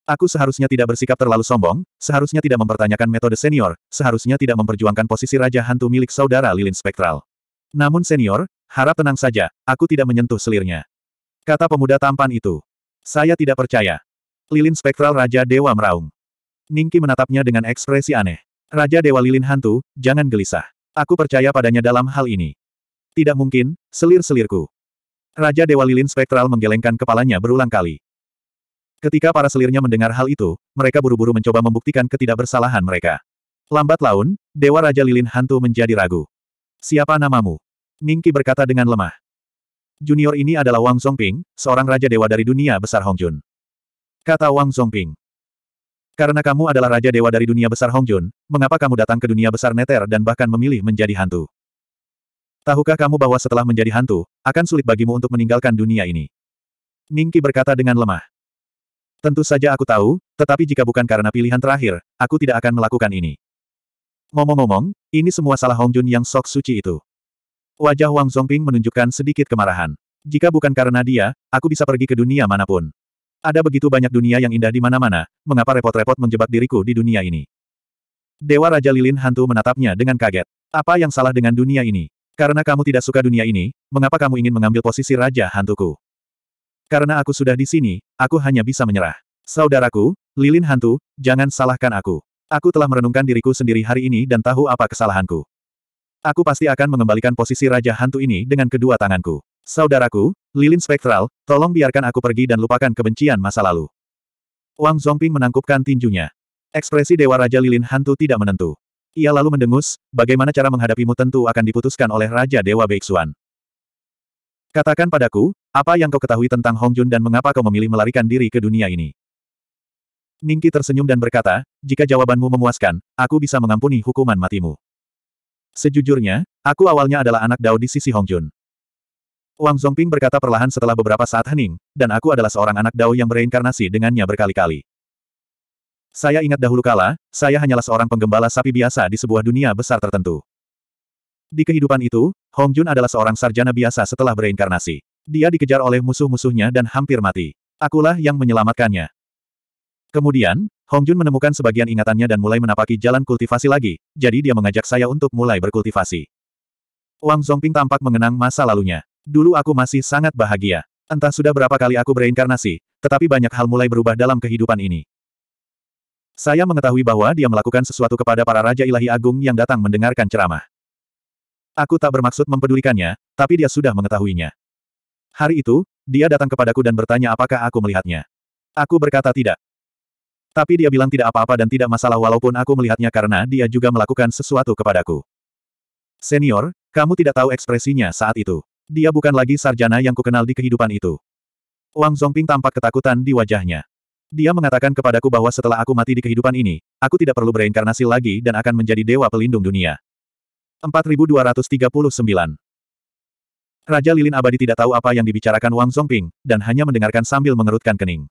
Aku seharusnya tidak bersikap terlalu sombong, seharusnya tidak mempertanyakan metode senior, seharusnya tidak memperjuangkan posisi raja hantu milik saudara lilin spektral. Namun senior, harap tenang saja, aku tidak menyentuh selirnya. Kata pemuda tampan itu. Saya tidak percaya. Lilin spektral Raja Dewa Meraung. Ningki menatapnya dengan ekspresi aneh. Raja Dewa Lilin Hantu, jangan gelisah. Aku percaya padanya dalam hal ini. Tidak mungkin, selir-selirku. Raja Dewa Lilin Spektral menggelengkan kepalanya berulang kali. Ketika para selirnya mendengar hal itu, mereka buru-buru mencoba membuktikan ketidakbersalahan mereka. Lambat laun, Dewa Raja Lilin Hantu menjadi ragu. Siapa namamu? Ningki berkata dengan lemah. Junior ini adalah Wang Songping, seorang Raja Dewa dari dunia besar Hongjun. Kata Wang Songping. Karena kamu adalah Raja Dewa dari dunia besar Hongjun, mengapa kamu datang ke dunia besar Neter dan bahkan memilih menjadi hantu? Tahukah kamu bahwa setelah menjadi hantu, akan sulit bagimu untuk meninggalkan dunia ini? Ningki berkata dengan lemah. Tentu saja aku tahu, tetapi jika bukan karena pilihan terakhir, aku tidak akan melakukan ini. Ngomong-ngomong, ini semua salah Hongjun yang sok suci itu. Wajah Wang Zongping menunjukkan sedikit kemarahan. Jika bukan karena dia, aku bisa pergi ke dunia manapun. Ada begitu banyak dunia yang indah di mana-mana, mengapa repot-repot menjebak diriku di dunia ini? Dewa Raja Lilin Hantu menatapnya dengan kaget. Apa yang salah dengan dunia ini? Karena kamu tidak suka dunia ini, mengapa kamu ingin mengambil posisi Raja Hantuku? Karena aku sudah di sini, aku hanya bisa menyerah. Saudaraku, Lilin Hantu, jangan salahkan aku. Aku telah merenungkan diriku sendiri hari ini dan tahu apa kesalahanku. Aku pasti akan mengembalikan posisi Raja Hantu ini dengan kedua tanganku. Saudaraku, Lilin spektral, tolong biarkan aku pergi dan lupakan kebencian masa lalu. Wang Zongping menangkupkan tinjunya. Ekspresi Dewa Raja Lilin Hantu tidak menentu. Ia lalu mendengus, bagaimana cara menghadapimu tentu akan diputuskan oleh Raja Dewa Beixuan. Katakan padaku, apa yang kau ketahui tentang Hong Jun dan mengapa kau memilih melarikan diri ke dunia ini? Ningki tersenyum dan berkata, jika jawabanmu memuaskan, aku bisa mengampuni hukuman matimu. Sejujurnya, aku awalnya adalah anak Dao di sisi Hongjun. Wang Zongping berkata perlahan setelah beberapa saat hening, dan aku adalah seorang anak Dao yang bereinkarnasi dengannya berkali-kali. Saya ingat dahulu kala, saya hanyalah seorang penggembala sapi biasa di sebuah dunia besar tertentu. Di kehidupan itu, Hong Jun adalah seorang sarjana biasa setelah bereinkarnasi. Dia dikejar oleh musuh-musuhnya dan hampir mati. Akulah yang menyelamatkannya. Kemudian, Hong Jun menemukan sebagian ingatannya dan mulai menapaki jalan kultivasi lagi, jadi dia mengajak saya untuk mulai berkultivasi. Wang Zongping tampak mengenang masa lalunya. Dulu aku masih sangat bahagia. Entah sudah berapa kali aku bereinkarnasi, tetapi banyak hal mulai berubah dalam kehidupan ini. Saya mengetahui bahwa dia melakukan sesuatu kepada para Raja Ilahi Agung yang datang mendengarkan ceramah. Aku tak bermaksud mempedulikannya, tapi dia sudah mengetahuinya. Hari itu, dia datang kepadaku dan bertanya apakah aku melihatnya. Aku berkata tidak. Tapi dia bilang tidak apa-apa dan tidak masalah walaupun aku melihatnya karena dia juga melakukan sesuatu kepadaku. Senior, kamu tidak tahu ekspresinya saat itu. Dia bukan lagi sarjana yang kukenal di kehidupan itu. Wang Zongping tampak ketakutan di wajahnya. Dia mengatakan kepadaku bahwa setelah aku mati di kehidupan ini, aku tidak perlu bereinkarnasi lagi dan akan menjadi dewa pelindung dunia. 4239 Raja Lilin Abadi tidak tahu apa yang dibicarakan Wang Zongping, dan hanya mendengarkan sambil mengerutkan kening.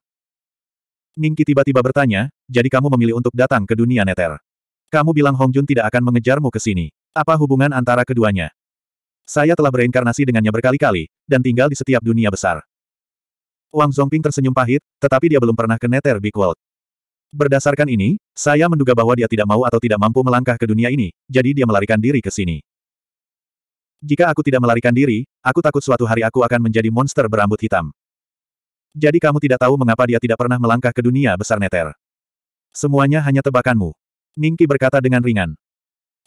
Ningki tiba-tiba bertanya, jadi kamu memilih untuk datang ke dunia neter. Kamu bilang Hong Jun tidak akan mengejarmu ke sini. Apa hubungan antara keduanya? Saya telah bereinkarnasi dengannya berkali-kali, dan tinggal di setiap dunia besar. Wang Zongping tersenyum pahit, tetapi dia belum pernah ke Nether Big World. Berdasarkan ini, saya menduga bahwa dia tidak mau atau tidak mampu melangkah ke dunia ini, jadi dia melarikan diri ke sini. Jika aku tidak melarikan diri, aku takut suatu hari aku akan menjadi monster berambut hitam. Jadi kamu tidak tahu mengapa dia tidak pernah melangkah ke dunia besar Nether. Semuanya hanya tebakanmu. Ningki berkata dengan ringan.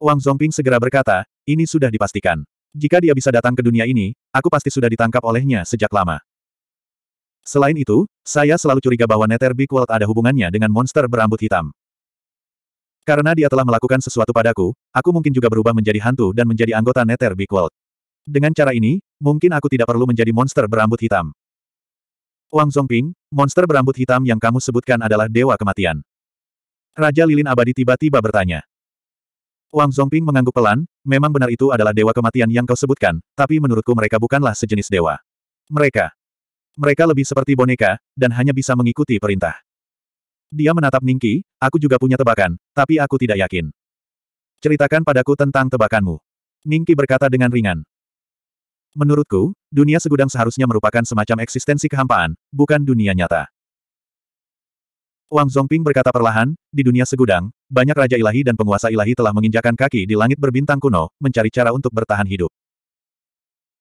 Wang Zongping segera berkata, ini sudah dipastikan. Jika dia bisa datang ke dunia ini, aku pasti sudah ditangkap olehnya sejak lama. Selain itu, saya selalu curiga bahwa Nether Big World ada hubungannya dengan monster berambut hitam. Karena dia telah melakukan sesuatu padaku, aku mungkin juga berubah menjadi hantu dan menjadi anggota Nether Big World. Dengan cara ini, mungkin aku tidak perlu menjadi monster berambut hitam. Wang Zongping, monster berambut hitam yang kamu sebutkan adalah Dewa Kematian. Raja Lilin Abadi tiba-tiba bertanya. Wang Zongping mengangguk pelan, memang benar itu adalah dewa kematian yang kau sebutkan, tapi menurutku mereka bukanlah sejenis dewa. Mereka. Mereka lebih seperti boneka, dan hanya bisa mengikuti perintah. Dia menatap Ningki, aku juga punya tebakan, tapi aku tidak yakin. Ceritakan padaku tentang tebakanmu. Ningki berkata dengan ringan. Menurutku, dunia segudang seharusnya merupakan semacam eksistensi kehampaan, bukan dunia nyata. Wang Zongping berkata perlahan, di dunia segudang, banyak raja ilahi dan penguasa ilahi telah menginjakan kaki di langit berbintang kuno, mencari cara untuk bertahan hidup.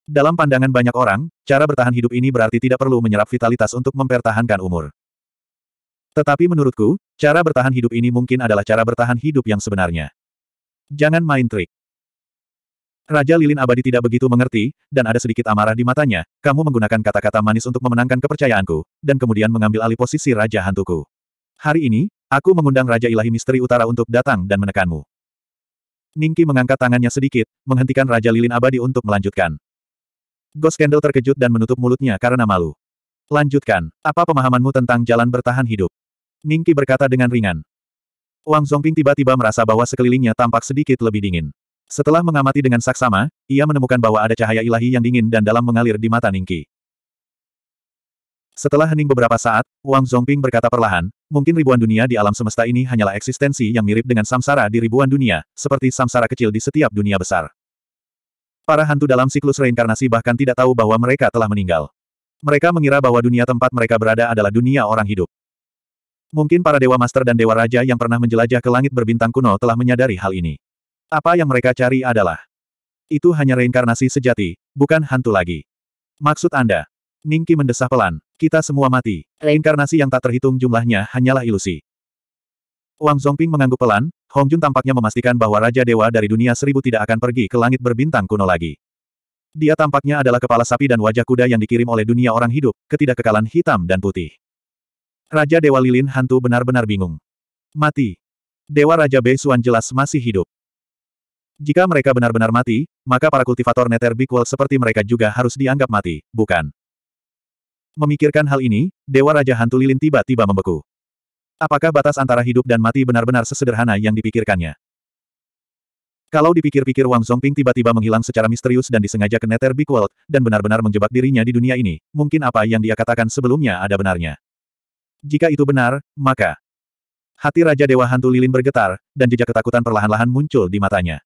Dalam pandangan banyak orang, cara bertahan hidup ini berarti tidak perlu menyerap vitalitas untuk mempertahankan umur. Tetapi menurutku, cara bertahan hidup ini mungkin adalah cara bertahan hidup yang sebenarnya. Jangan main trik. Raja Lilin Abadi tidak begitu mengerti, dan ada sedikit amarah di matanya, kamu menggunakan kata-kata manis untuk memenangkan kepercayaanku, dan kemudian mengambil alih posisi Raja Hantuku. Hari ini, aku mengundang Raja Ilahi Misteri Utara untuk datang dan menekanmu. Ningki mengangkat tangannya sedikit, menghentikan Raja Lilin Abadi untuk melanjutkan. Ghost Candle terkejut dan menutup mulutnya karena malu. Lanjutkan, apa pemahamanmu tentang jalan bertahan hidup? Ningki berkata dengan ringan. Wang Zongping tiba-tiba merasa bahwa sekelilingnya tampak sedikit lebih dingin. Setelah mengamati dengan saksama, ia menemukan bahwa ada cahaya ilahi yang dingin dan dalam mengalir di mata Ningki. Setelah hening beberapa saat, Wang Zongping berkata perlahan, Mungkin ribuan dunia di alam semesta ini hanyalah eksistensi yang mirip dengan samsara di ribuan dunia, seperti samsara kecil di setiap dunia besar. Para hantu dalam siklus reinkarnasi bahkan tidak tahu bahwa mereka telah meninggal. Mereka mengira bahwa dunia tempat mereka berada adalah dunia orang hidup. Mungkin para dewa master dan dewa raja yang pernah menjelajah ke langit berbintang kuno telah menyadari hal ini. Apa yang mereka cari adalah itu hanya reinkarnasi sejati, bukan hantu lagi. Maksud Anda, Ningki mendesah pelan. Kita semua mati. Reinkarnasi yang tak terhitung jumlahnya hanyalah ilusi. Wang Zongping mengangguk pelan, Hong Jun tampaknya memastikan bahwa Raja Dewa dari dunia seribu tidak akan pergi ke langit berbintang kuno lagi. Dia tampaknya adalah kepala sapi dan wajah kuda yang dikirim oleh dunia orang hidup, ketidakkekalan hitam dan putih. Raja Dewa Lilin Hantu benar-benar bingung. Mati. Dewa Raja Bei Suan jelas masih hidup. Jika mereka benar-benar mati, maka para kultivator Nether Big seperti mereka juga harus dianggap mati, bukan? Memikirkan hal ini, Dewa Raja Hantu Lilin tiba-tiba membeku. Apakah batas antara hidup dan mati benar-benar sesederhana yang dipikirkannya? Kalau dipikir-pikir Wang Zongping tiba-tiba menghilang secara misterius dan disengaja ke Nether Big World, dan benar-benar menjebak dirinya di dunia ini, mungkin apa yang dia katakan sebelumnya ada benarnya. Jika itu benar, maka... Hati Raja Dewa Hantu Lilin bergetar, dan jejak ketakutan perlahan-lahan muncul di matanya.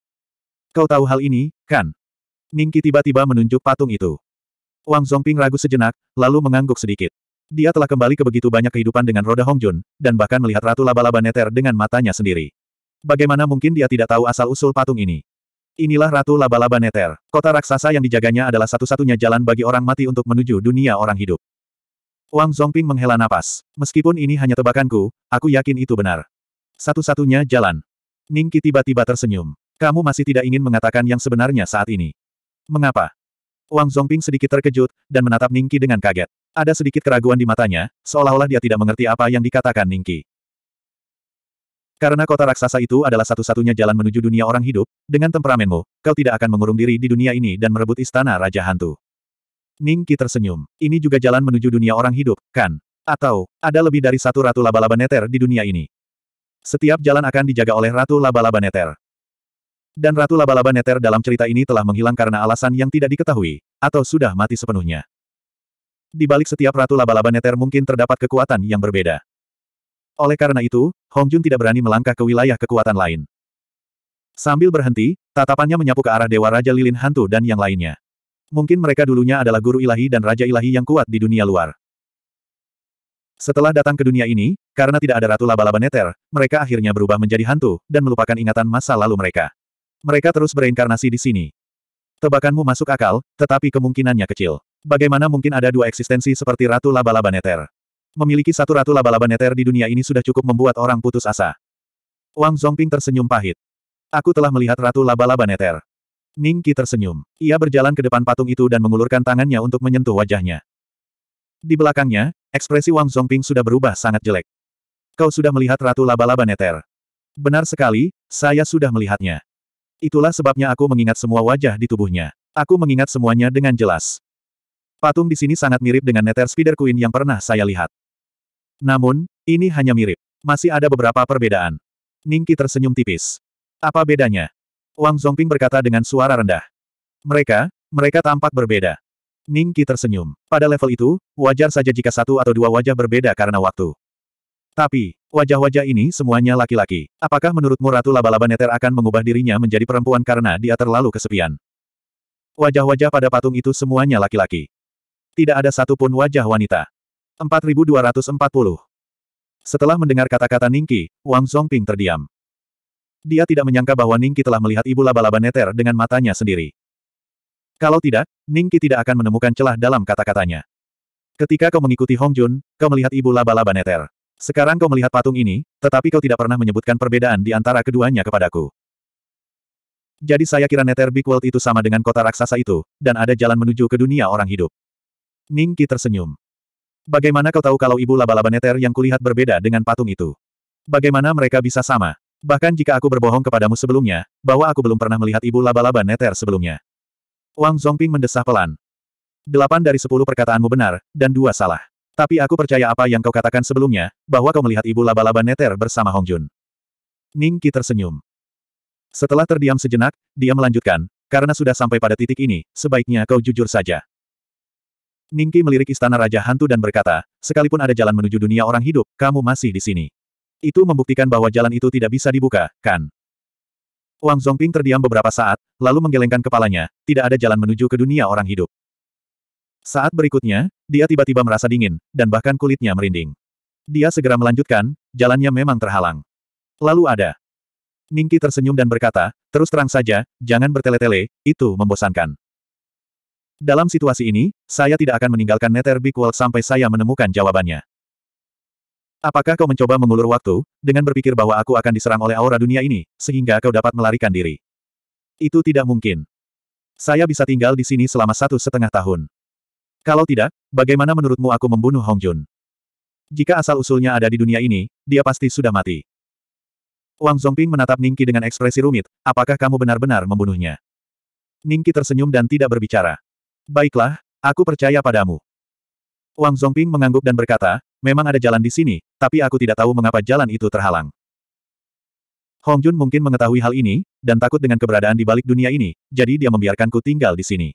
Kau tahu hal ini, kan? Ningki tiba-tiba menunjuk patung itu. Wang Zongping ragu sejenak, lalu mengangguk sedikit. Dia telah kembali ke begitu banyak kehidupan dengan roda Hongjun, dan bahkan melihat Ratu Laba-Laba Neter dengan matanya sendiri. Bagaimana mungkin dia tidak tahu asal-usul patung ini? Inilah Ratu Laba-Laba Neter. Kota raksasa yang dijaganya adalah satu-satunya jalan bagi orang mati untuk menuju dunia orang hidup. Wang Zongping menghela napas. Meskipun ini hanya tebakanku, aku yakin itu benar. Satu-satunya jalan. Ningki tiba-tiba tersenyum. Kamu masih tidak ingin mengatakan yang sebenarnya saat ini. Mengapa? Wang Zongping sedikit terkejut, dan menatap Ningki dengan kaget. Ada sedikit keraguan di matanya, seolah-olah dia tidak mengerti apa yang dikatakan Ningki. Karena kota raksasa itu adalah satu-satunya jalan menuju dunia orang hidup, dengan temperamenmu, kau tidak akan mengurung diri di dunia ini dan merebut istana Raja Hantu. Ningki tersenyum. Ini juga jalan menuju dunia orang hidup, kan? Atau, ada lebih dari satu ratu laba-laba neter di dunia ini. Setiap jalan akan dijaga oleh ratu laba-laba neter. Dan Ratu Laba-Laba Neter dalam cerita ini telah menghilang karena alasan yang tidak diketahui, atau sudah mati sepenuhnya. Di balik setiap Ratu Laba-Laba Neter mungkin terdapat kekuatan yang berbeda. Oleh karena itu, Hong Jun tidak berani melangkah ke wilayah kekuatan lain. Sambil berhenti, tatapannya menyapu ke arah Dewa Raja Lilin Hantu dan yang lainnya. Mungkin mereka dulunya adalah guru ilahi dan raja ilahi yang kuat di dunia luar. Setelah datang ke dunia ini, karena tidak ada Ratu Laba-Laba Neter, mereka akhirnya berubah menjadi hantu, dan melupakan ingatan masa lalu mereka. Mereka terus bereinkarnasi di sini. Tebakanmu masuk akal, tetapi kemungkinannya kecil. Bagaimana mungkin ada dua eksistensi seperti Ratu Laba-Laba Neter? Memiliki satu Ratu Laba-Laba Neter di dunia ini sudah cukup membuat orang putus asa. Wang Zongping tersenyum pahit. Aku telah melihat Ratu Laba-Laba Neter. Ning Qi tersenyum. Ia berjalan ke depan patung itu dan mengulurkan tangannya untuk menyentuh wajahnya. Di belakangnya, ekspresi Wang Zongping sudah berubah sangat jelek. Kau sudah melihat Ratu Laba-Laba Neter. Benar sekali, saya sudah melihatnya. Itulah sebabnya aku mengingat semua wajah di tubuhnya. Aku mengingat semuanya dengan jelas. Patung di sini sangat mirip dengan Nether Spider Queen yang pernah saya lihat. Namun, ini hanya mirip. Masih ada beberapa perbedaan. Ningki tersenyum tipis. Apa bedanya? Wang Zongping berkata dengan suara rendah. Mereka, mereka tampak berbeda. Ningki tersenyum. Pada level itu, wajar saja jika satu atau dua wajah berbeda karena waktu. Tapi, wajah-wajah ini semuanya laki-laki. Apakah menurutmu Ratu Laba-Laba Neter akan mengubah dirinya menjadi perempuan karena dia terlalu kesepian? Wajah-wajah pada patung itu semuanya laki-laki. Tidak ada satupun wajah wanita. 4240. Setelah mendengar kata-kata Ningki, Wang Zhongping terdiam. Dia tidak menyangka bahwa Ningki telah melihat ibu laba-laba neter dengan matanya sendiri. Kalau tidak, Ningki tidak akan menemukan celah dalam kata-katanya. Ketika kau mengikuti Hong Jun, kau melihat ibu laba-laba neter. Sekarang kau melihat patung ini, tetapi kau tidak pernah menyebutkan perbedaan di antara keduanya kepadaku. Jadi saya kira Nether Big World itu sama dengan kota raksasa itu, dan ada jalan menuju ke dunia orang hidup. Ningki tersenyum. Bagaimana kau tahu kalau ibu laba-laba Nether yang kulihat berbeda dengan patung itu? Bagaimana mereka bisa sama? Bahkan jika aku berbohong kepadamu sebelumnya, bahwa aku belum pernah melihat ibu laba-laba Nether sebelumnya. Wang Zongping mendesah pelan. Delapan dari sepuluh perkataanmu benar, dan dua salah. Tapi aku percaya apa yang kau katakan sebelumnya, bahwa kau melihat ibu laba-laba neter bersama Hong Jun. Ning Qi tersenyum. Setelah terdiam sejenak, dia melanjutkan, karena sudah sampai pada titik ini, sebaiknya kau jujur saja. Ning Qi melirik istana Raja Hantu dan berkata, sekalipun ada jalan menuju dunia orang hidup, kamu masih di sini. Itu membuktikan bahwa jalan itu tidak bisa dibuka, kan? Wang Zongping terdiam beberapa saat, lalu menggelengkan kepalanya, tidak ada jalan menuju ke dunia orang hidup. Saat berikutnya, dia tiba-tiba merasa dingin, dan bahkan kulitnya merinding. Dia segera melanjutkan, jalannya memang terhalang. Lalu ada. Ningki tersenyum dan berkata, terus terang saja, jangan bertele-tele, itu membosankan. Dalam situasi ini, saya tidak akan meninggalkan Nether Big World sampai saya menemukan jawabannya. Apakah kau mencoba mengulur waktu, dengan berpikir bahwa aku akan diserang oleh aura dunia ini, sehingga kau dapat melarikan diri? Itu tidak mungkin. Saya bisa tinggal di sini selama satu setengah tahun. Kalau tidak, bagaimana menurutmu aku membunuh Hong Jun? Jika asal-usulnya ada di dunia ini, dia pasti sudah mati. Wang Zongping menatap Ningki dengan ekspresi rumit, apakah kamu benar-benar membunuhnya? Ningki tersenyum dan tidak berbicara. Baiklah, aku percaya padamu. Wang Zongping mengangguk dan berkata, memang ada jalan di sini, tapi aku tidak tahu mengapa jalan itu terhalang. Hong Jun mungkin mengetahui hal ini, dan takut dengan keberadaan di balik dunia ini, jadi dia membiarkanku tinggal di sini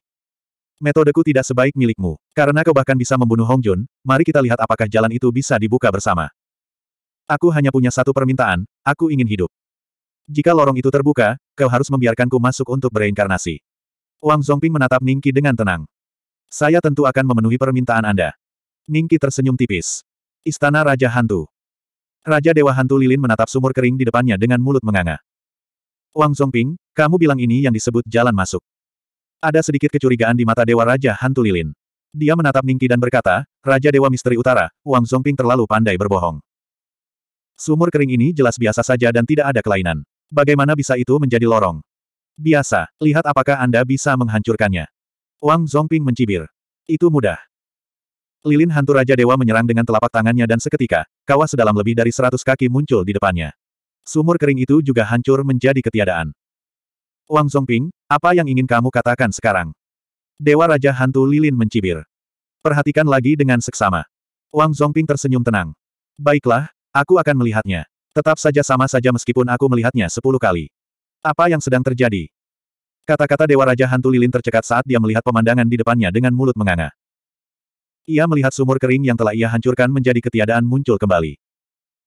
metodeku tidak sebaik milikmu. Karena kau bahkan bisa membunuh Hong Jun, mari kita lihat apakah jalan itu bisa dibuka bersama. Aku hanya punya satu permintaan, aku ingin hidup. Jika lorong itu terbuka, kau harus membiarkanku masuk untuk bereinkarnasi. Wang Zongping menatap Ningki dengan tenang. Saya tentu akan memenuhi permintaan Anda. Ningki tersenyum tipis. Istana Raja Hantu. Raja Dewa Hantu Lilin menatap sumur kering di depannya dengan mulut menganga. Wang Zongping, kamu bilang ini yang disebut jalan masuk. Ada sedikit kecurigaan di mata Dewa Raja Hantu Lilin. Dia menatap Ningki dan berkata, Raja Dewa Misteri Utara, Wang Zongping terlalu pandai berbohong. Sumur kering ini jelas biasa saja dan tidak ada kelainan. Bagaimana bisa itu menjadi lorong? Biasa, lihat apakah Anda bisa menghancurkannya. Wang Zongping mencibir. Itu mudah. Lilin hantu Raja Dewa menyerang dengan telapak tangannya dan seketika, kawah sedalam lebih dari seratus kaki muncul di depannya. Sumur kering itu juga hancur menjadi ketiadaan. Wang Zongping, apa yang ingin kamu katakan sekarang? Dewa Raja Hantu Lilin mencibir. Perhatikan lagi dengan seksama. Wang Zongping tersenyum tenang. Baiklah, aku akan melihatnya. Tetap saja sama saja meskipun aku melihatnya sepuluh kali. Apa yang sedang terjadi? Kata-kata Dewa Raja Hantu Lilin tercekat saat dia melihat pemandangan di depannya dengan mulut menganga. Ia melihat sumur kering yang telah ia hancurkan menjadi ketiadaan muncul kembali.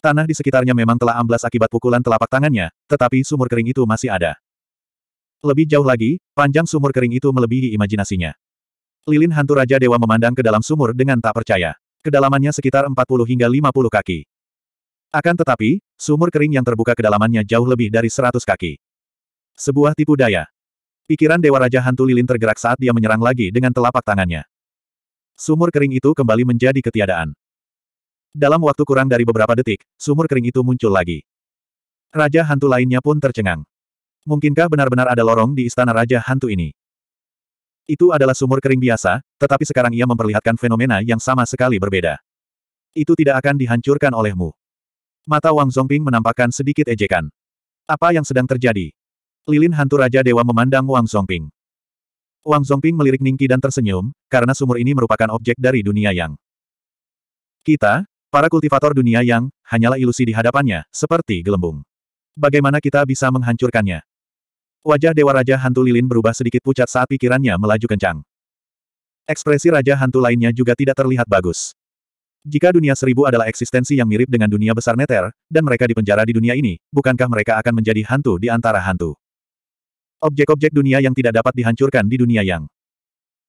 Tanah di sekitarnya memang telah amblas akibat pukulan telapak tangannya, tetapi sumur kering itu masih ada. Lebih jauh lagi, panjang sumur kering itu melebihi imajinasinya. Lilin hantu Raja Dewa memandang ke dalam sumur dengan tak percaya. Kedalamannya sekitar 40 hingga 50 kaki. Akan tetapi, sumur kering yang terbuka kedalamannya jauh lebih dari 100 kaki. Sebuah tipu daya. Pikiran Dewa Raja Hantu Lilin tergerak saat dia menyerang lagi dengan telapak tangannya. Sumur kering itu kembali menjadi ketiadaan. Dalam waktu kurang dari beberapa detik, sumur kering itu muncul lagi. Raja hantu lainnya pun tercengang. Mungkinkah benar-benar ada lorong di istana Raja Hantu ini? Itu adalah sumur kering biasa, tetapi sekarang ia memperlihatkan fenomena yang sama sekali berbeda. Itu tidak akan dihancurkan olehmu. Mata Wang Zongping menampakkan sedikit ejekan. Apa yang sedang terjadi? Lilin hantu Raja Dewa memandang Wang Zongping. Wang Zongping melirik Ningki dan tersenyum, karena sumur ini merupakan objek dari dunia yang. Kita, para kultivator dunia yang, hanyalah ilusi di hadapannya, seperti gelembung. Bagaimana kita bisa menghancurkannya? Wajah Dewa Raja Hantu Lilin berubah sedikit pucat saat pikirannya melaju kencang. Ekspresi Raja Hantu lainnya juga tidak terlihat bagus. Jika dunia seribu adalah eksistensi yang mirip dengan dunia besar Neter, dan mereka dipenjara di dunia ini, bukankah mereka akan menjadi hantu di antara hantu? Objek-objek dunia yang tidak dapat dihancurkan di dunia yang.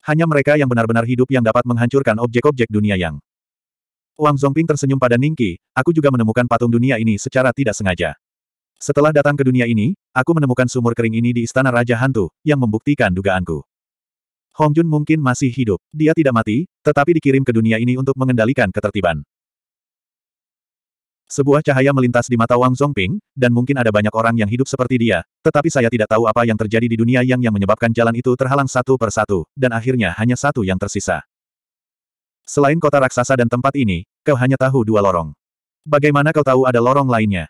Hanya mereka yang benar-benar hidup yang dapat menghancurkan objek-objek dunia yang. Wang Zongping tersenyum pada Ningqi, aku juga menemukan patung dunia ini secara tidak sengaja. Setelah datang ke dunia ini, aku menemukan sumur kering ini di Istana Raja Hantu, yang membuktikan dugaanku. Hong Jun mungkin masih hidup. Dia tidak mati, tetapi dikirim ke dunia ini untuk mengendalikan ketertiban. Sebuah cahaya melintas di mata Wang Zongping, dan mungkin ada banyak orang yang hidup seperti dia, tetapi saya tidak tahu apa yang terjadi di dunia yang yang menyebabkan jalan itu terhalang satu per satu, dan akhirnya hanya satu yang tersisa. Selain kota raksasa dan tempat ini, kau hanya tahu dua lorong. Bagaimana kau tahu ada lorong lainnya?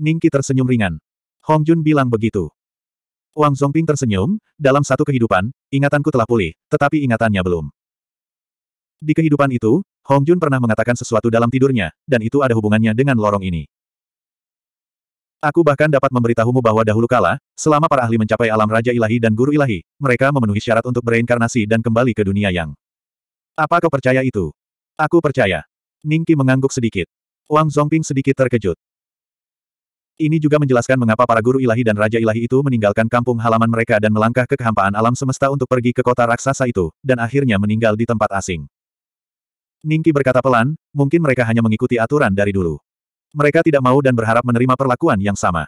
Ningki tersenyum ringan. Hong Jun bilang begitu. Wang Zongping tersenyum, dalam satu kehidupan, ingatanku telah pulih, tetapi ingatannya belum. Di kehidupan itu, Hong Jun pernah mengatakan sesuatu dalam tidurnya, dan itu ada hubungannya dengan lorong ini. Aku bahkan dapat memberitahumu bahwa dahulu kala, selama para ahli mencapai alam Raja Ilahi dan Guru Ilahi, mereka memenuhi syarat untuk bereinkarnasi dan kembali ke dunia yang. Apa kau percaya itu? Aku percaya. Ningki mengangguk sedikit. Wang Zongping sedikit terkejut. Ini juga menjelaskan mengapa para guru ilahi dan raja ilahi itu meninggalkan kampung halaman mereka dan melangkah ke kehampaan alam semesta untuk pergi ke kota raksasa itu, dan akhirnya meninggal di tempat asing. Ningki berkata pelan, mungkin mereka hanya mengikuti aturan dari dulu. Mereka tidak mau dan berharap menerima perlakuan yang sama.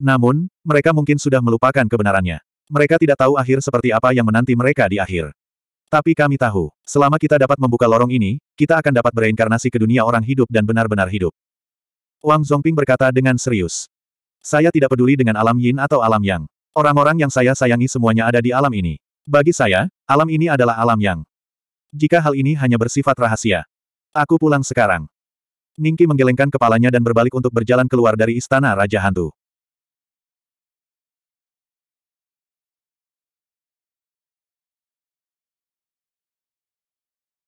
Namun, mereka mungkin sudah melupakan kebenarannya. Mereka tidak tahu akhir seperti apa yang menanti mereka di akhir. Tapi kami tahu, selama kita dapat membuka lorong ini, kita akan dapat bereinkarnasi ke dunia orang hidup dan benar-benar hidup. Wang Zongping berkata dengan serius. Saya tidak peduli dengan alam yin atau alam yang. Orang-orang yang saya sayangi semuanya ada di alam ini. Bagi saya, alam ini adalah alam yang. Jika hal ini hanya bersifat rahasia. Aku pulang sekarang. Ningki menggelengkan kepalanya dan berbalik untuk berjalan keluar dari istana Raja Hantu.